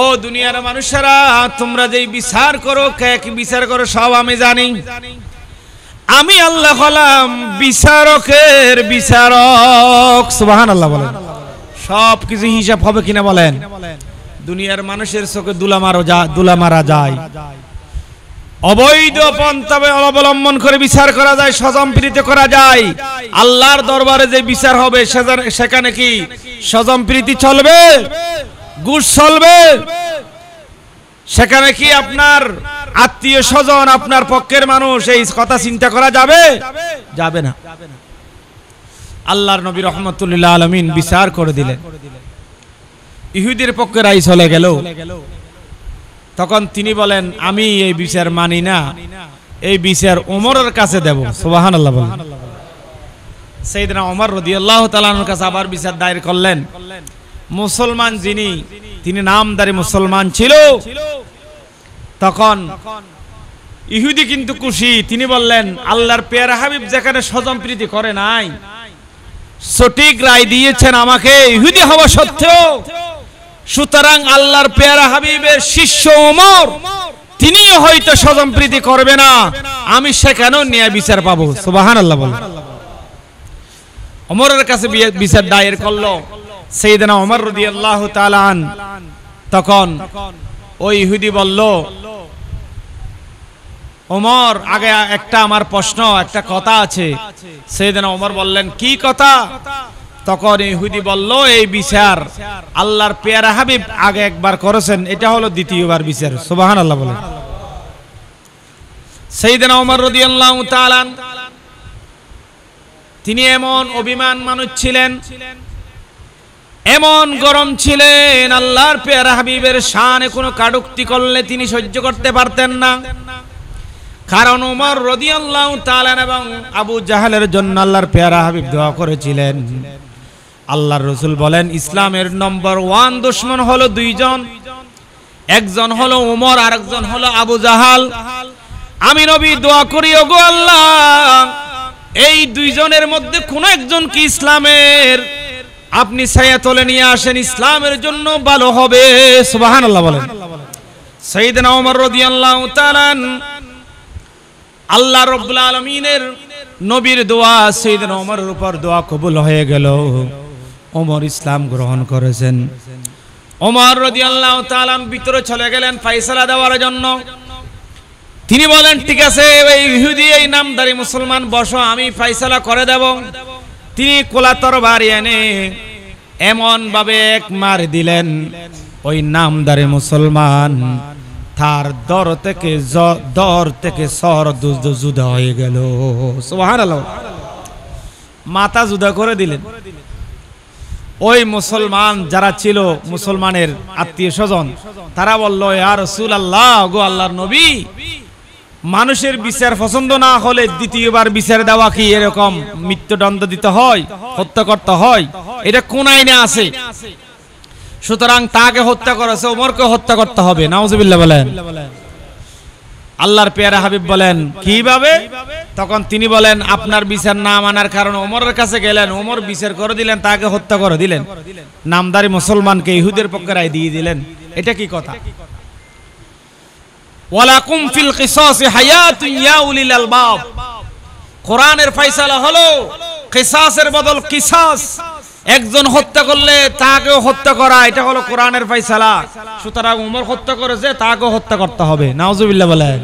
ও দুনিয়ার মানুষেরা তোমরা যেই বিচার করো কে কি বিচার করো সব আমি জানি আমি আল্লাহ হলাম বিচারকের বিচারক সুবাহান আল্লাহ বলেন সব কিছু হিসাব হবে কিনা বলেন দুনিয়ার মানুষের চোখে দুলা মারো দুলা মারা যায় অবৈধ পন্থা অবলম্বন করে বিচার করা যায় স্বজনপ্রীতি করা যায় আল্লাহর দরবারে যে বিচার হবে সেখানে কি স্বজনপ্রীতি চলবে গুশ চলবে সেখানে কি আপনার আত্মীয় স্বজন আপনার পক্ষের মানুষ এই কথা চিন্তা করা যাবে যাবে না আল্লাহর নবী রহমতুল্লাহ আলমিন বিচার করে দিলেন ইহুদের পক্ষে রাই চলে গেল তখন তিনি বলেন আমি এই বিচার মানি না এই বিচার ওমরের কাছে দেব সোবাহান আল্লাহ সেইদিনা অমর রদি আল্লাহ তালানোর কাছে আবার বিচার দায়ের করলেন মুসলমান যিনি তিনি নামদারি মুসলমান ছিল তখন ইহুদি কিন্তু খুশি তিনি বললেন আল্লাহর পেয়ারা হাবিব যেখানে স্বজন প্রীতি করে নাই সঠিক রায় দিয়েছেন আমাকে ইহুদি হওয়া সত্ত্বেও সুতরাং আল্লাহর পেয়ারা হাবিবের শিষ্য ওমর তিনি হয়তো স্বজন প্রীতি করবে না আমি সেখানেও নিয়ে বিচার পাবো সুবাহান আল্লাহ বল ওমরের কাছে বিচার দায়ের করলো সেইদিনা ওমর রুদি আল্লাহ তালান তখন ওই ইহুদি বলল ওমর আগে একটা আমার প্রশ্ন একটা কথা আছে সেইদিনা ওমর বললেন কি কথা তখন ইহুদি বলল এই বিচার আল্লাহর পেয়ারা হাবিব আগে একবার করেছেন এটা হলো দ্বিতীয়বার বিচার সুবাহান আল্লাহ বলেন সেইদিনা ওমর রদি আল্লাহ তালান তিনি এমন অভিমান মানুষ ছিলেন ছিলেন এমন গরম ছিলেন আল্লাহর পেয়ারা হাবিবের সানে কোনো কাডুক্তি করলে তিনি সহ্য করতে পারতেন না কারণ উমর রদি আল্লাহ তালেন এবং আবু জাহালের জন্য আল্লাহর পেয়ারা হাবিব দোয়া করেছিলেন আল্লাহর রসুল বলেন ইসলামের নম্বর ওয়ান দুশ্মন হলো দুইজন একজন হলো উমর আর একজন হলো আবু জাহাল আমি নবী দোয়া করি ওগো আল্লাহ এই দুইজনের মধ্যে কোন একজন কি ইসলামের আপনি ছায়া তলে নিয়ে আসেন ইসলামের জন্য ভালো হবে সুবাহান আল্লাহ বলেন সঈদিন ওমর রদি আল্লাহ তালান আল্লাহ রব্বুল আলমিনের নবীর দোয়া সঈদিন ওমরের উপর দোয়া কবুল হয়ে গেল ওমর ইসলাম গ্রহণ করেছেন ওমর রদি আল্লাহ তালান ভিতরে চলে গেলেন ফাইসালা দেওয়ার জন্য তিনি বলেন ঠিক আছে এই ইহুদি এই নামদারি মুসলমান বসো আমি ফাইসালা করে দেব তিনি কোলা তরবারি এনে ভাবে এক মার দিলেন ওই নামদারে মুসলমান তার দর থেকে দর থেকে সর জুদা হয়ে গেল মাথা জুদা করে দিলেন ওই মুসলমান যারা ছিল মুসলমানের আত্মীয় স্বজন তারা বলল আর রসুল আল্লাহ গো আল্লাহ নবী মানুষের বিচার পছন্দ না হলে দ্বিতীয়বার বিচার দেওয়া কি এরকম মৃত্যুদণ্ড দিতে হয় হত্যা করতে হয় এটা কোন আইনে আছে সুতরাং তাকে হত্যা করেছে ওমরকে হত্যা করতে হবে নাউজুবিল্লাহ বলেন আল্লাহর পেয়ারা হাবিব বলেন কিভাবে তখন তিনি বলেন আপনার বিচার না মানার কারণে ওমরের কাছে গেলেন ওমর বিচার করে দিলেন তাকে হত্যা করে দিলেন নামদারি মুসলমানকে ইহুদের পক্ষে রায় দিয়ে দিলেন এটা কি কথা ওয়ালাকুম ফিল কিসাসি হায়াতুন ইয়া উলিল আলবাব কোরআনের ফয়সালা হলো কিসাসের বদল কিসাস একজন হত্যা করলে হত্যা করা এটা হলো কোরআনের ফয়সালা সুতরাং উমর হত্যা করেছে হত্যা করতে হবে নাউজুবিল্লাহ বলেন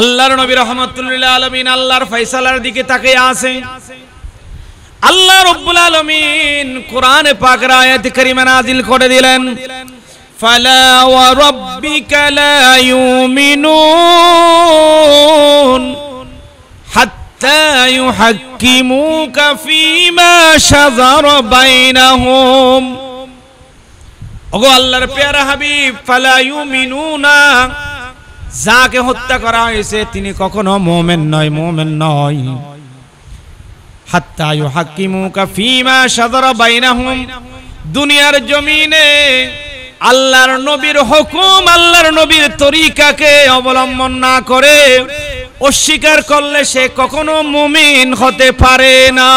আল্লাহর নবী রহমতুল্লাহ আলমিন আল্লাহর ফয়সালার দিকে তাকে আছে আল্লাহ রব্বুল আলমিন কোরআনে পাকরা আয়াত কারিমা নাজিল করে দিলেন فلا وربك لا يؤمنون حتى يحكموك فيما شجر بينهم ওগো আল্লাহর পেয়ারা হাবিব ফালা না যাকে হত্যা করা হয়েছে তিনি কখনো মোমেন নয় মোমেন নয় হাত্তা ইউহাক্কিমুকা ফীমা শাজারা বাইনাহুম দুনিয়ার জমিনে আল্লাহর নবীর হুকুম আল্লাহর নবীর তরিকাকে অবলম্বন না করে অস্বীকার করলে সে কখনো মুমিন হতে পারে না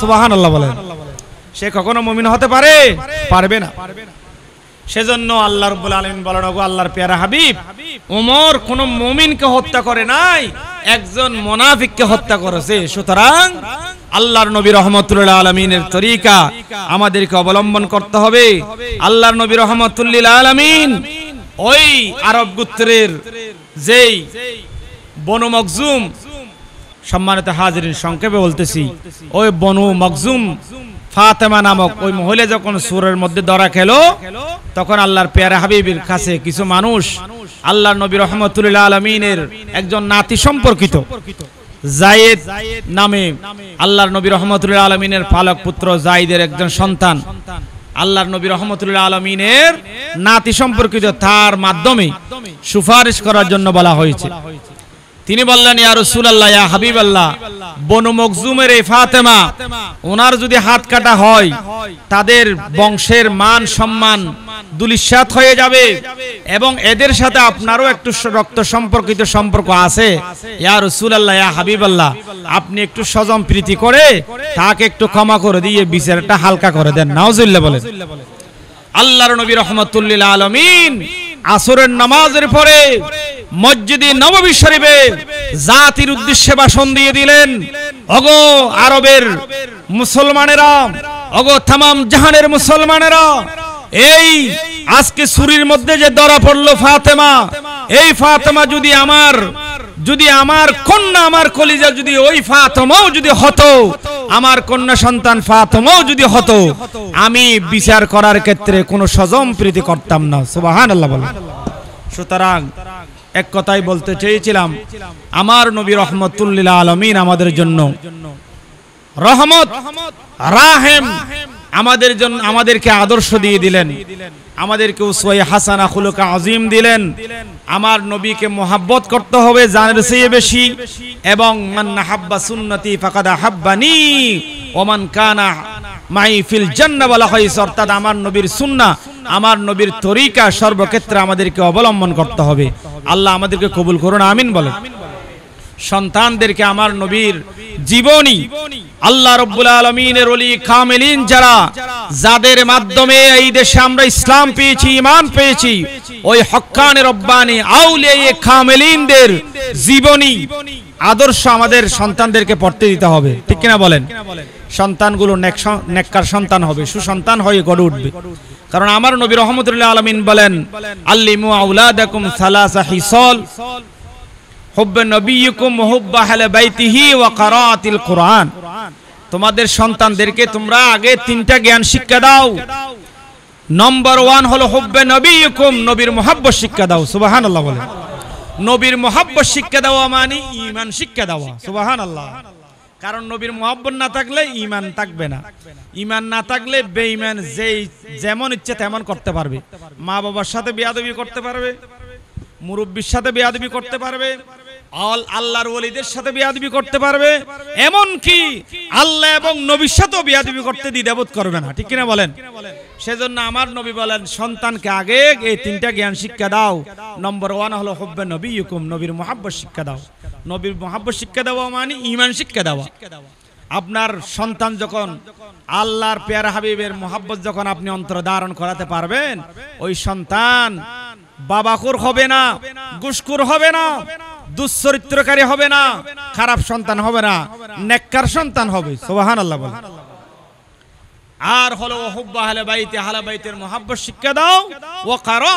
সুবহানাল্লাহ বলেন সে কখনো মুমিন হতে পারে পারবে না সেজন্য আল্লাহ রাব্বুল আলামিন বলেন ওগো আল্লাহর পেয়ারা হাবিব ওমর কোন মুমিনকে হত্যা করে নাই একজন মুনাফিককে হত্যা করেছে সুতরাং আল্লাহর নবী রহমতুল্লাহ আলমিনের তরিকা আমাদেরকে অবলম্বন করতে হবে আল্লাহর নবী রহমতুল্লিল আলমিন ওই আরব গুত্রের যেই বনু মকজুম সম্মানিত হাজির সংক্ষেপে বলতেছি ওই বনু মকজুম ফাতেমা নামক ওই মহিলা যখন সুরের মধ্যে ধরা খেলো তখন আল্লাহর পেয়ারা হাবিবের কাছে কিছু মানুষ আল্লাহ নবী রহমতুল্লাহ আলমিনের একজন নাতি সম্পর্কিত জায়েদ নামে আল্লাহর নবী রহমতুল্লাহ আলমিনের পালক পুত্র জায়েদের একজন সন্তান আল্লাহর নবী রহমতুল্লাহ আলমিনের নাতি সম্পর্কিত তার মাধ্যমে সুপারিশ করার জন্য বলা হয়েছে তিনি বললেন হাবিব আল্লাহ ফাতেমা ওনার যদি হাত কাটা হয় তাদের বংশের মান সম্মান দুলিশাত হয়ে যাবে এবং এদের সাথে আপনারও একটু রক্ত সম্পর্কিত সম্পর্ক আছে ইয়া রসুল আল্লাহ ইয়া হাবিব আল্লাহ আপনি একটু সজম প্রীতি করে তাকে একটু ক্ষমা করে দিয়ে বিচারটা হালকা করে দেন নাওজুল্লাহ বলেন আল্লাহর নবী রহমতুল্লিল আলমিন আসরের নামাজের পরে মসজিদে নববী শরীফে জাতির উদ্দেশ্যে ভাষণ দিয়ে দিলেন অগো আরবের মুসলমানেরা অগো তাম জাহানের মুসলমানেরা এই আজকে সুরির মধ্যে যে ধরা পড়লো ফাতেমা এই ফাতেমা যদি আমার যদি আমার কন্যা আমার কলিজা যদি ওই ফাতমাও যদি হতো আমার কন্যা সন্তান ফাতমাও যদি হতো আমি বিচার করার ক্ষেত্রে কোনো সজম প্রীতি করতাম না সুবাহান আল্লাহ সুতরাং এক কথাই বলতে চেয়েছিলাম আমার নবী রহমতুল্লিলা আলমিন আমাদের জন্য রহমত রাহেম আমাদের জন্য আমাদেরকে আদর্শ দিয়ে দিলেন আমাদেরকে উসওয়াই হাসানা খুলুকা আজিম দিলেন আমার নবীকে মোহাব্বত করতে হবে জানের চেয়ে বেশি এবং মান হাব্বা সুন্নতি ফাকাদা হাব্বানি ওমান কানা মাই ফিল জান্নাবালা হয় অর্থাৎ আমার নবীর সুন্না আমার নবীর তরিকা সর্বক্ষেত্রে আমাদেরকে অবলম্বন করতে হবে আল্লাহ আমাদেরকে কবুল করুন আমিন বলেন সন্তানদেরকে আমার নবীর জীবনী আল্লাহ রব্বুল আলমিনের অলি কামেলিন যারা যাদের মাধ্যমে এই দেশে আমরা ইসলাম পেয়েছি ইমান পেয়েছি ওই হকানের রব্বানি আউলে কামেলিনদের জীবনী আদর্শ আমাদের সন্তানদেরকে পড়তে দিতে হবে ঠিক কিনা বলেন সন্তানগুলো নেককার সন্তান হবে সুসন্তান হয়ে গড়ে উঠবে কারণ আমার নবী রহমতুল্লাহ আলমিন বলেন আল্লিমু আউলাদাকুম সালাসা হিসল হব্বে নবীকুম হব্বা হালে বাইতিহি ওয়া কারাতিল কোরআন তোমাদের সন্তানদেরকে তোমরা আগে তিনটা জ্ঞান শিক্ষা দাও নম্বর ওয়ান হলো হব্বে নবীকুম নবীর মহাব্ব শিক্ষা দাও সুবাহান আল্লাহ বলে নবীর মহাব্ব শিক্ষা দেওয়া মানে ইমান শিক্ষা দেওয়া সুবাহান আল্লাহ কারণ নবীর মহাব্বত না থাকলে ইমান থাকবে না ইমান না থাকলে বেইমান যেই যেমন ইচ্ছে তেমন করতে পারবে মা বাবার সাথে বেয়াদবি করতে পারবে মুরব্বীর সাথে বেয়াদবি করতে পারবে আল্লাহর ওলিদের সাথে বিয়াদবি করতে পারবে এমন কি আল্লাহ এবং নবীর সাথেও বিয়াদবি করতে দ্বিধাবোধ করবে না ঠিক কিনা বলেন সেজন্য আমার নবী বলেন সন্তানকে আগে এই তিনটা জ্ঞান শিক্ষা দাও নম্বর ওয়ান হলো হব্বে নবী ইউকুম নবীর মহাব্বত শিক্ষা দাও নবীর মহাব্বত শিক্ষা দেওয়া মানে ইমান শিক্ষা দেওয়া আপনার সন্তান যখন আল্লাহর পেয়ার হাবিবের মহাব্বত যখন আপনি অন্তর ধারণ করাতে পারবেন ওই সন্তান বাবাকুর হবে না গুসকুর হবে না দুশ্চরিত্রকারী হবে না খারাপ সন্তান হবে না নেককার সন্তান হবে সোবাহান আল্লাহ আর হলো হুব্বা মহাব্বত শিক্ষা দাও ও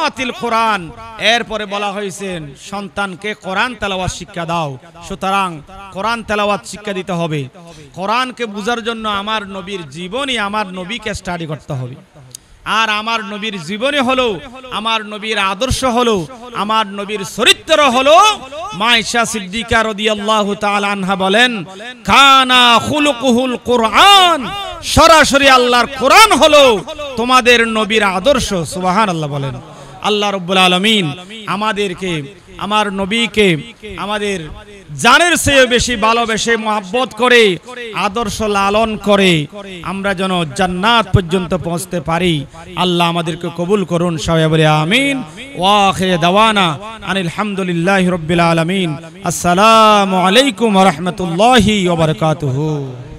আতিল কোরআন এরপরে বলা হয়েছেন সন্তানকে কোরআন তেলাওয়াত শিক্ষা দাও সুতরাং কোরআন তেলাওয়াত শিক্ষা দিতে হবে কোরআনকে বুঝার জন্য আমার নবীর জীবনই আমার নবীকে স্টাডি করতে হবে আর আমার নবীর জীবনে হলো আমার নবীর আদর্শ হলো আমার নবীর চরিত্র হলো মাইশা সিদ্দিকা রাদিয়াল্লাহু তাআলা আনহা বলেন কানা খুলুকুহুল কোরআন সরাসরি আল্লাহর কোরআন হলো তোমাদের নবীর আদর্শ সুবহানাল্লাহ বলেন আল্লাহ রাব্বুল আলামিন আমাদেরকে আমার নবীকে আমাদের জানের চেয়ে বেশি ভালোবেসে মোহাব্বত করে আদর্শ লালন করে আমরা যেন জান্নাত পর্যন্ত পৌঁছতে পারি আল্লাহ আমাদেরকে কবুল করুন সবাই বলে আমিন ওয়াখে দাওয়ানা আনিল রবিল আলমিন আসসালামু আলাইকুম রহমতুল্লাহ ওবরকাতুহু